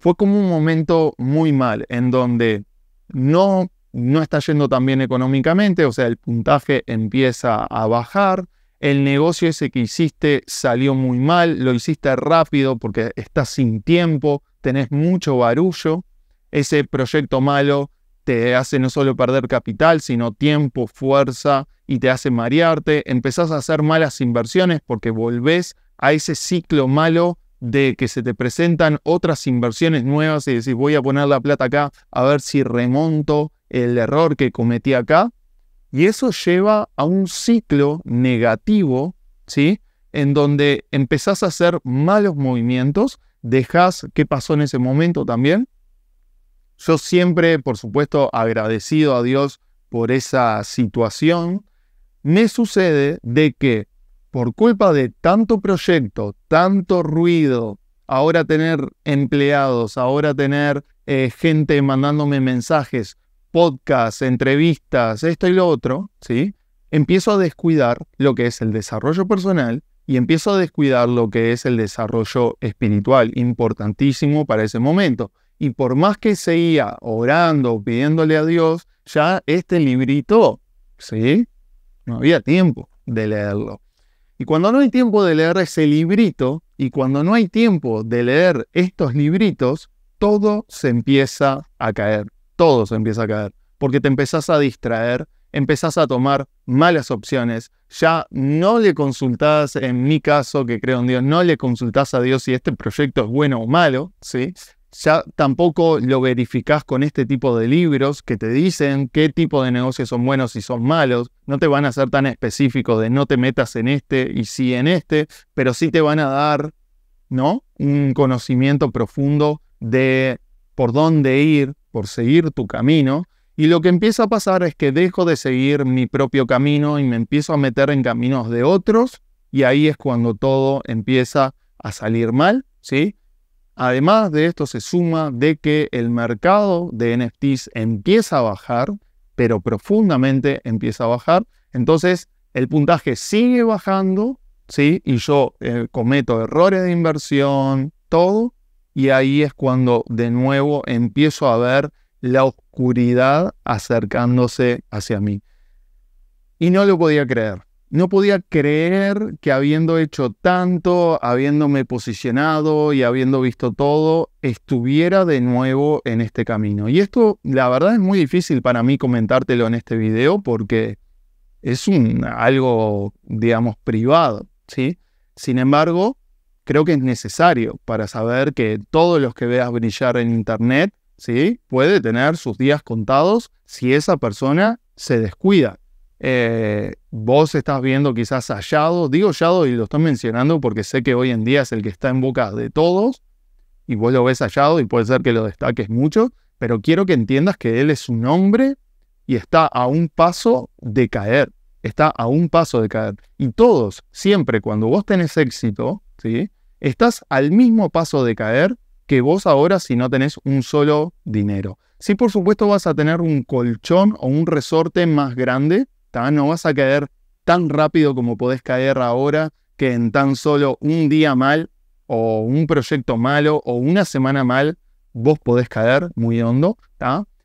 fue como un momento muy mal en donde no, no está yendo tan bien económicamente, o sea, el puntaje empieza a bajar, el negocio ese que hiciste salió muy mal, lo hiciste rápido porque estás sin tiempo, tenés mucho barullo, ese proyecto malo te hace no solo perder capital, sino tiempo, fuerza y te hace marearte, empezás a hacer malas inversiones porque volvés a ese ciclo malo de que se te presentan otras inversiones nuevas y decís voy a poner la plata acá a ver si remonto el error que cometí acá y eso lleva a un ciclo negativo, ¿sí? En donde empezás a hacer malos movimientos, dejás qué pasó en ese momento también. Yo siempre, por supuesto, agradecido a Dios por esa situación, me sucede de que por culpa de tanto proyecto, tanto ruido, ahora tener empleados, ahora tener eh, gente mandándome mensajes, podcasts, entrevistas, esto y lo otro, ¿sí? empiezo a descuidar lo que es el desarrollo personal y empiezo a descuidar lo que es el desarrollo espiritual, importantísimo para ese momento. Y por más que seguía orando, pidiéndole a Dios, ya este librito, ¿sí? No había tiempo de leerlo. Y cuando no hay tiempo de leer ese librito, y cuando no hay tiempo de leer estos libritos, todo se empieza a caer todo se empieza a caer, porque te empezás a distraer, empezás a tomar malas opciones, ya no le consultás, en mi caso que creo en Dios, no le consultás a Dios si este proyecto es bueno o malo, ¿sí? Ya tampoco lo verificás con este tipo de libros que te dicen qué tipo de negocios son buenos y son malos. No te van a ser tan específicos de no te metas en este y sí en este, pero sí te van a dar, ¿no? Un conocimiento profundo de por dónde ir, por seguir tu camino, y lo que empieza a pasar es que dejo de seguir mi propio camino y me empiezo a meter en caminos de otros, y ahí es cuando todo empieza a salir mal, ¿sí? Además de esto se suma de que el mercado de NFTs empieza a bajar, pero profundamente empieza a bajar, entonces el puntaje sigue bajando, ¿sí? Y yo eh, cometo errores de inversión, todo, y ahí es cuando de nuevo empiezo a ver la oscuridad acercándose hacia mí. Y no lo podía creer. No podía creer que habiendo hecho tanto, habiéndome posicionado y habiendo visto todo, estuviera de nuevo en este camino. Y esto, la verdad, es muy difícil para mí comentártelo en este video porque es un, algo, digamos, privado, ¿sí? Sin embargo, creo que es necesario para saber que todos los que veas brillar en Internet, ¿sí? Puede tener sus días contados si esa persona se descuida. Eh, vos estás viendo quizás hallado, digo Yado y lo estoy mencionando porque sé que hoy en día es el que está en boca de todos, y vos lo ves hallado y puede ser que lo destaques mucho, pero quiero que entiendas que él es un hombre y está a un paso de caer, está a un paso de caer. Y todos, siempre cuando vos tenés éxito, ¿sí? Estás al mismo paso de caer que vos ahora si no tenés un solo dinero. Si sí, por supuesto vas a tener un colchón o un resorte más grande, no vas a caer tan rápido como podés caer ahora que en tan solo un día mal o un proyecto malo o una semana mal, vos podés caer muy hondo.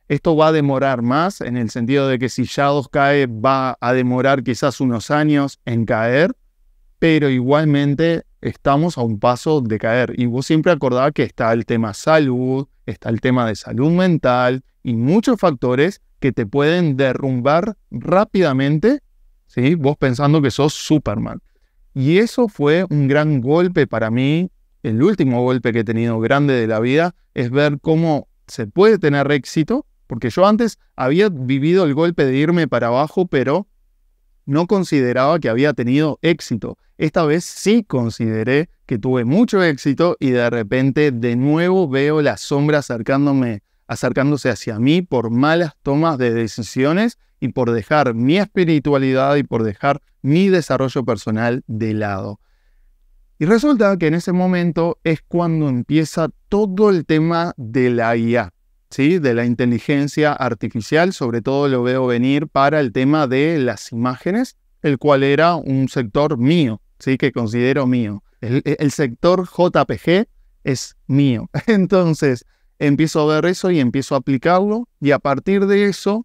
Esto va a demorar más en el sentido de que si ya os cae va a demorar quizás unos años en caer, pero igualmente estamos a un paso de caer. Y vos siempre acordaba que está el tema salud, está el tema de salud mental y muchos factores que te pueden derrumbar rápidamente, ¿sí? vos pensando que sos Superman. Y eso fue un gran golpe para mí, el último golpe que he tenido grande de la vida, es ver cómo se puede tener éxito, porque yo antes había vivido el golpe de irme para abajo, pero no consideraba que había tenido éxito. Esta vez sí consideré que tuve mucho éxito y de repente de nuevo veo la sombra acercándome, acercándose hacia mí por malas tomas de decisiones y por dejar mi espiritualidad y por dejar mi desarrollo personal de lado. Y resulta que en ese momento es cuando empieza todo el tema de la IA de la inteligencia artificial, sobre todo lo veo venir para el tema de las imágenes, el cual era un sector mío, ¿sí? que considero mío. El, e, el sector JPG es mío. Entonces, empiezo a ver eso y empiezo a aplicarlo y a partir de eso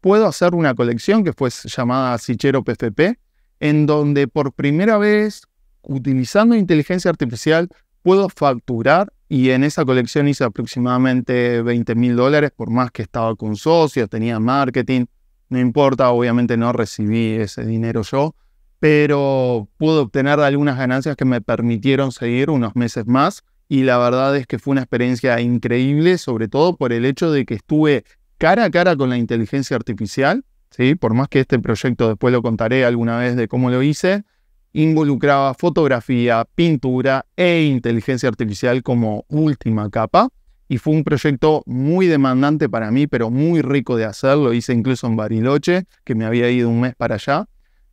puedo hacer una colección que fue llamada Sichero PFP, en donde por primera vez, utilizando inteligencia artificial, puedo facturar y en esa colección hice aproximadamente 20 mil dólares, por más que estaba con socios, tenía marketing, no importa, obviamente no recibí ese dinero yo, pero pude obtener algunas ganancias que me permitieron seguir unos meses más. Y la verdad es que fue una experiencia increíble, sobre todo por el hecho de que estuve cara a cara con la inteligencia artificial, ¿sí? por más que este proyecto después lo contaré alguna vez de cómo lo hice, involucraba fotografía, pintura e inteligencia artificial como última capa. Y fue un proyecto muy demandante para mí, pero muy rico de hacer. Lo hice incluso en Bariloche, que me había ido un mes para allá.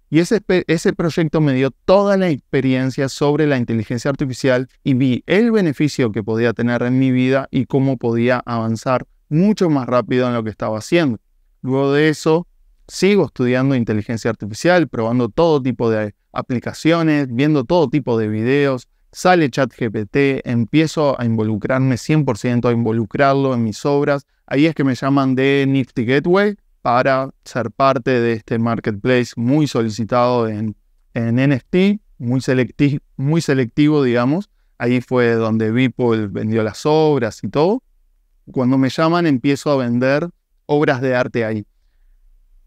Y ese, ese proyecto me dio toda la experiencia sobre la inteligencia artificial y vi el beneficio que podía tener en mi vida y cómo podía avanzar mucho más rápido en lo que estaba haciendo. Luego de eso, sigo estudiando inteligencia artificial, probando todo tipo de aplicaciones, viendo todo tipo de videos, sale ChatGPT, empiezo a involucrarme 100%, a involucrarlo en mis obras. Ahí es que me llaman de Nifty Gateway para ser parte de este marketplace muy solicitado en, NFT, muy, muy selectivo, digamos. Ahí fue donde Beeple vendió las obras y todo. Cuando me llaman empiezo a vender obras de arte ahí.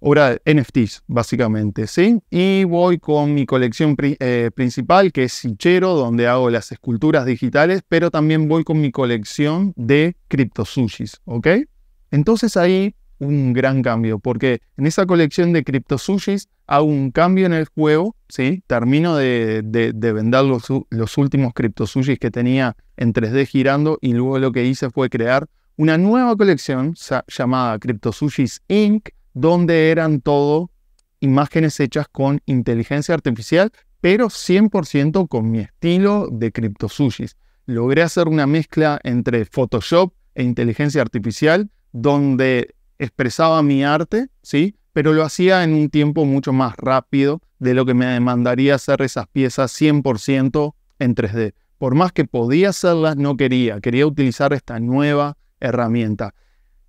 Ora NFTs, básicamente, ¿sí? Y voy con mi colección eh, principal, que es Sichero, donde hago las esculturas digitales, pero también voy con mi colección de CryptoSushis, ¿ok? Entonces ahí un gran cambio, porque en esa colección de sushis hago un cambio en el juego, ¿sí? Termino de, vender los, los últimos sushis que tenía en 3D girando y luego lo que hice fue crear una nueva colección llamada CryptoSushis Inc., donde eran todo imágenes hechas con inteligencia artificial, pero 100% con mi estilo de CryptoSushis. Logré hacer una mezcla entre Photoshop e inteligencia artificial, donde expresaba mi arte, ¿sí? pero lo hacía en un tiempo mucho más rápido de lo que me demandaría hacer esas piezas 100% en 3D. Por más que podía hacerlas, no quería. Quería utilizar esta nueva herramienta.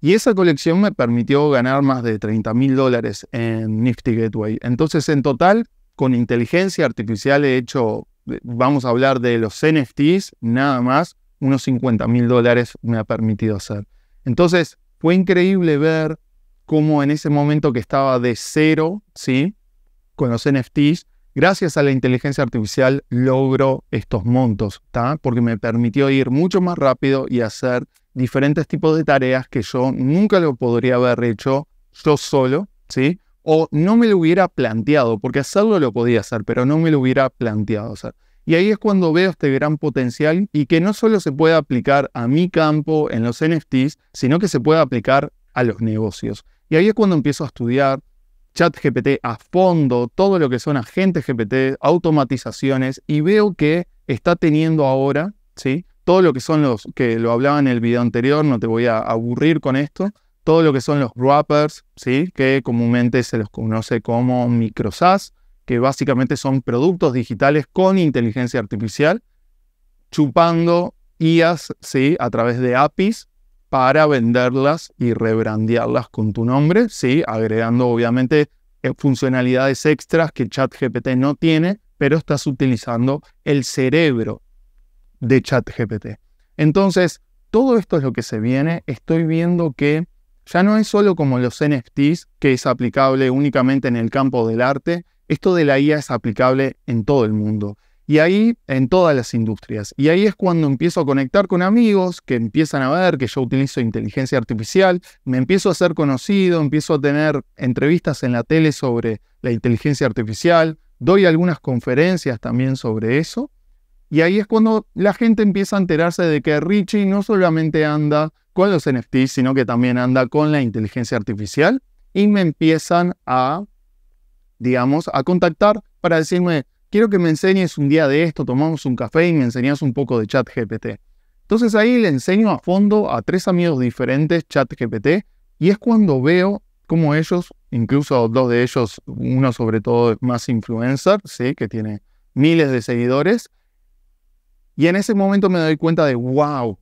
Y esa colección me permitió ganar más de 30 mil dólares en Nifty Gateway. Entonces, en total, con inteligencia artificial he hecho, eh, vamos a hablar de los NFTs, nada más, unos 50 mil dólares me ha permitido hacer. Entonces, fue increíble ver cómo en ese momento que estaba de cero, ¿sí? Con los NFTs, gracias a la inteligencia artificial logro estos montos, ¿está? Porque me permitió ir mucho más rápido y hacer diferentes tipos de tareas que yo nunca lo podría haber hecho yo solo, ¿sí? O no me lo hubiera planteado, porque hacerlo lo podía hacer, pero no me lo hubiera planteado hacer. Y ahí es cuando veo este gran potencial y que no solo se puede aplicar a mi campo en los NFTs, sino que se puede aplicar a los negocios. Y ahí es cuando empiezo a estudiar ChatGPT a fondo, todo lo que son agentes GPT, automatizaciones, y veo que está teniendo ahora, ¿sí? todo lo que son los, que lo hablaba en el video anterior, no te voy a aburrir con esto, todo lo que son los wrappers, ¿sí? que comúnmente se los conoce como microsas, que básicamente son productos digitales con inteligencia artificial, chupando IAs ¿sí? a través de APIs para venderlas y rebrandearlas con tu nombre, ¿sí? agregando obviamente eh, funcionalidades extras que ChatGPT no tiene, pero estás utilizando el cerebro de ChatGPT. Entonces, todo esto es lo que se viene. Estoy viendo que ya no es solo como los NFTs, que es aplicable únicamente en el campo del arte, esto de la IA es aplicable en todo el mundo. Y ahí, en todas las industrias. Y ahí es cuando empiezo a conectar con amigos que empiezan a ver que yo utilizo inteligencia artificial, me empiezo a ser conocido, empiezo a tener entrevistas en la tele sobre la inteligencia artificial, doy algunas conferencias también sobre eso. Y ahí es cuando la gente empieza a enterarse de que Richie no solamente anda con los NFTs, sino que también anda con la inteligencia artificial. Y me empiezan a, digamos, a contactar para decirme, quiero que me enseñes un día de esto, tomamos un café y me enseñas un poco de ChatGPT. Entonces ahí le enseño a fondo a tres amigos diferentes ChatGPT y es cuando veo cómo ellos, incluso dos de ellos, uno sobre todo más influencer, ¿sí? que tiene miles de seguidores, y en ese momento me doy cuenta de, wow,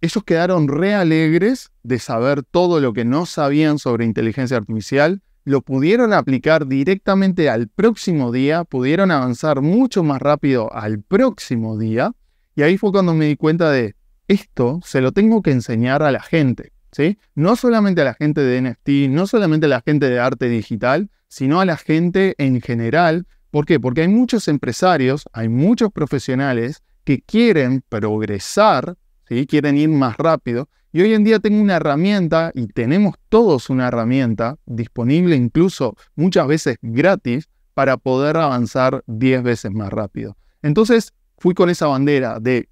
ellos quedaron re alegres de saber todo lo que no sabían sobre inteligencia artificial, lo pudieron aplicar directamente al próximo día, pudieron avanzar mucho más rápido al próximo día, y ahí fue cuando me di cuenta de, esto se lo tengo que enseñar a la gente, ¿sí? No solamente a la gente de NFT, no solamente a la gente de arte digital, sino a la gente en general. ¿Por qué? Porque hay muchos empresarios, hay muchos profesionales que quieren progresar, ¿sí? quieren ir más rápido. Y hoy en día tengo una herramienta, y tenemos todos una herramienta disponible incluso muchas veces gratis, para poder avanzar 10 veces más rápido. Entonces fui con esa bandera de,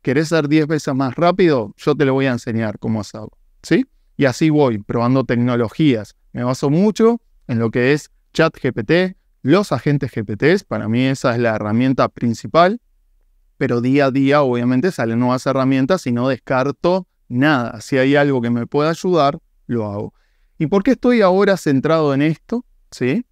¿querés ser 10 veces más rápido? Yo te lo voy a enseñar cómo hacerlo. ¿Sí? Y así voy, probando tecnologías. Me baso mucho en lo que es ChatGPT, los agentes GPTs, para mí esa es la herramienta principal pero día a día obviamente salen nuevas herramientas y no descarto nada. Si hay algo que me pueda ayudar, lo hago. ¿Y por qué estoy ahora centrado en esto? ¿Sí?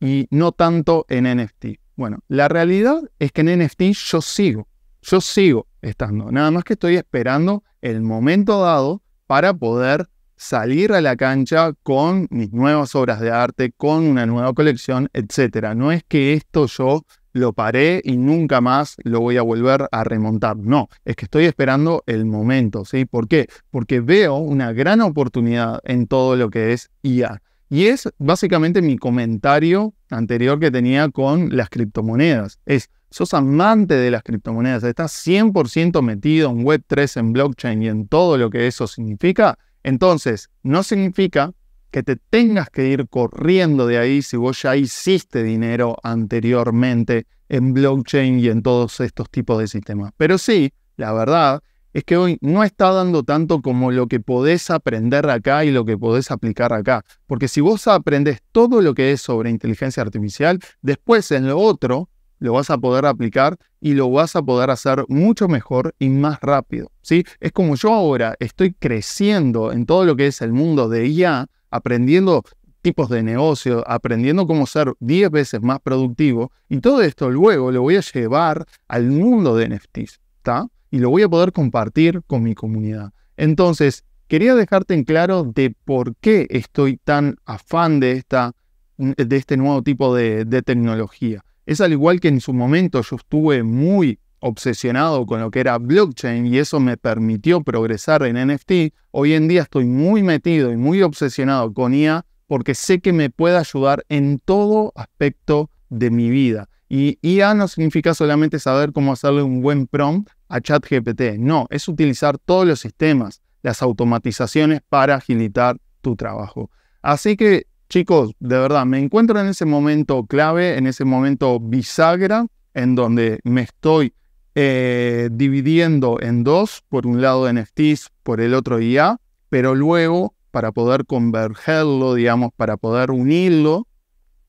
Y no tanto en NFT. Bueno, la realidad es que en NFT yo sigo, yo sigo estando. Nada más que estoy esperando el momento dado para poder salir a la cancha con mis nuevas obras de arte, con una nueva colección, etc. No es que esto yo lo paré y nunca más lo voy a volver a remontar. No, es que estoy esperando el momento, ¿sí? ¿Por qué? Porque veo una gran oportunidad en todo lo que es IA. Y es básicamente mi comentario anterior que tenía con las criptomonedas. Es, sos amante de las criptomonedas, estás 100% metido en Web3, en blockchain y en todo lo que eso significa. Entonces, no significa que te tengas que ir corriendo de ahí si vos ya hiciste dinero anteriormente en blockchain y en todos estos tipos de sistemas. Pero sí, la verdad es que hoy no está dando tanto como lo que podés aprender acá y lo que podés aplicar acá. Porque si vos aprendes todo lo que es sobre inteligencia artificial, después en lo otro lo vas a poder aplicar y lo vas a poder hacer mucho mejor y más rápido. ¿sí? Es como yo ahora estoy creciendo en todo lo que es el mundo de IA, aprendiendo tipos de negocio, aprendiendo cómo ser 10 veces más productivo. Y todo esto luego lo voy a llevar al mundo de NFTs, ¿está? Y lo voy a poder compartir con mi comunidad. Entonces, quería dejarte en claro de por qué estoy tan afán de, esta, de este nuevo tipo de, de tecnología. Es al igual que en su momento yo estuve muy obsesionado con lo que era blockchain y eso me permitió progresar en NFT, hoy en día estoy muy metido y muy obsesionado con IA porque sé que me puede ayudar en todo aspecto de mi vida. Y IA no significa solamente saber cómo hacerle un buen prompt a ChatGPT, no, es utilizar todos los sistemas, las automatizaciones para agilitar tu trabajo. Así que, chicos, de verdad, me encuentro en ese momento clave, en ese momento bisagra, en donde me estoy eh, dividiendo en dos, por un lado NFTs, por el otro IA, pero luego para poder convergerlo, digamos, para poder unirlo,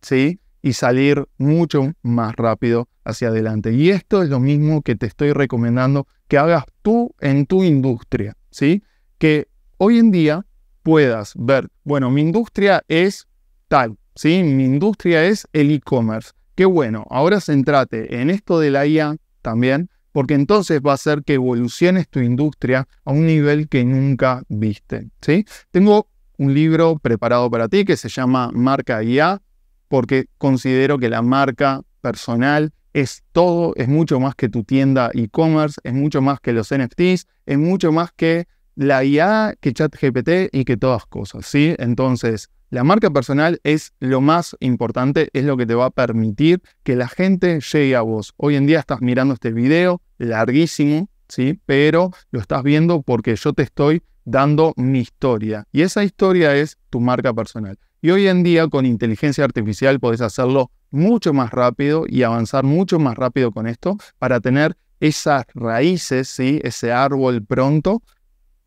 ¿sí? Y salir mucho más rápido hacia adelante. Y esto es lo mismo que te estoy recomendando que hagas tú en tu industria, ¿sí? Que hoy en día puedas ver, bueno, mi industria es tal, ¿sí? Mi industria es el e-commerce. Qué bueno, ahora centrate en esto de la IA también, porque entonces va a hacer que evoluciones tu industria a un nivel que nunca viste. ¿sí? Tengo un libro preparado para ti que se llama Marca IA, porque considero que la marca personal es todo, es mucho más que tu tienda e-commerce, es mucho más que los NFTs, es mucho más que la IA, que ChatGPT y que todas cosas. ¿sí? Entonces, la marca personal es lo más importante, es lo que te va a permitir que la gente llegue a vos. Hoy en día estás mirando este video larguísimo, ¿sí? Pero lo estás viendo porque yo te estoy dando mi historia. Y esa historia es tu marca personal. Y hoy en día con inteligencia artificial podés hacerlo mucho más rápido y avanzar mucho más rápido con esto para tener esas raíces, ¿sí? ese árbol pronto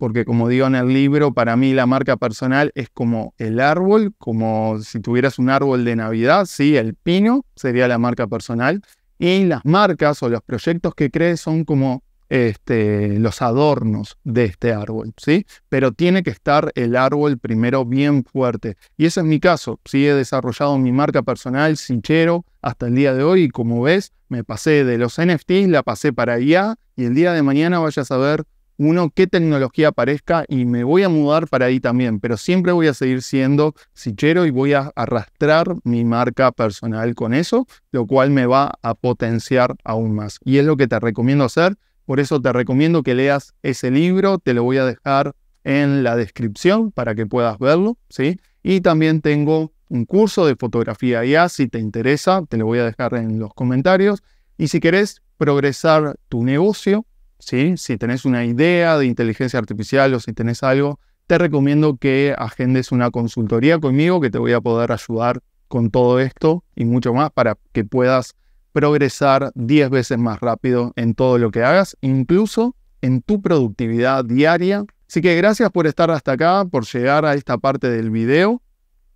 porque como digo en el libro, para mí la marca personal es como el árbol, como si tuvieras un árbol de Navidad, sí, el pino sería la marca personal. Y las marcas o los proyectos que crees son como este, los adornos de este árbol, ¿sí? Pero tiene que estar el árbol primero bien fuerte. Y ese es mi caso, ¿sí? He desarrollado mi marca personal, Sinchero, hasta el día de hoy. Y como ves, me pasé de los NFTs, la pasé para IA y el día de mañana vayas a ver uno qué tecnología aparezca y me voy a mudar para ahí también, pero siempre voy a seguir siendo sichero y voy a arrastrar mi marca personal con eso, lo cual me va a potenciar aún más. Y es lo que te recomiendo hacer, por eso te recomiendo que leas ese libro, te lo voy a dejar en la descripción para que puedas verlo, ¿sí? Y también tengo un curso de fotografía ya, si te interesa, te lo voy a dejar en los comentarios. Y si querés progresar tu negocio, si tenés una idea de inteligencia artificial o si tenés algo, te recomiendo que agendes una consultoría conmigo que te voy a poder ayudar con todo esto y mucho más para que puedas progresar 10 veces más rápido en todo lo que hagas, incluso en tu productividad diaria. Así que gracias por estar hasta acá, por llegar a esta parte del video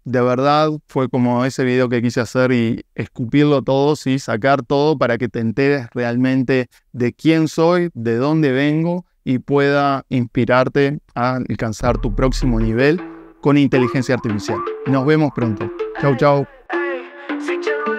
de verdad fue como ese video que quise hacer y escupirlo todo, y sacar todo para que te enteres realmente de quién soy, de dónde vengo y pueda inspirarte a alcanzar tu próximo nivel con inteligencia artificial. Nos vemos pronto. Chau, chau.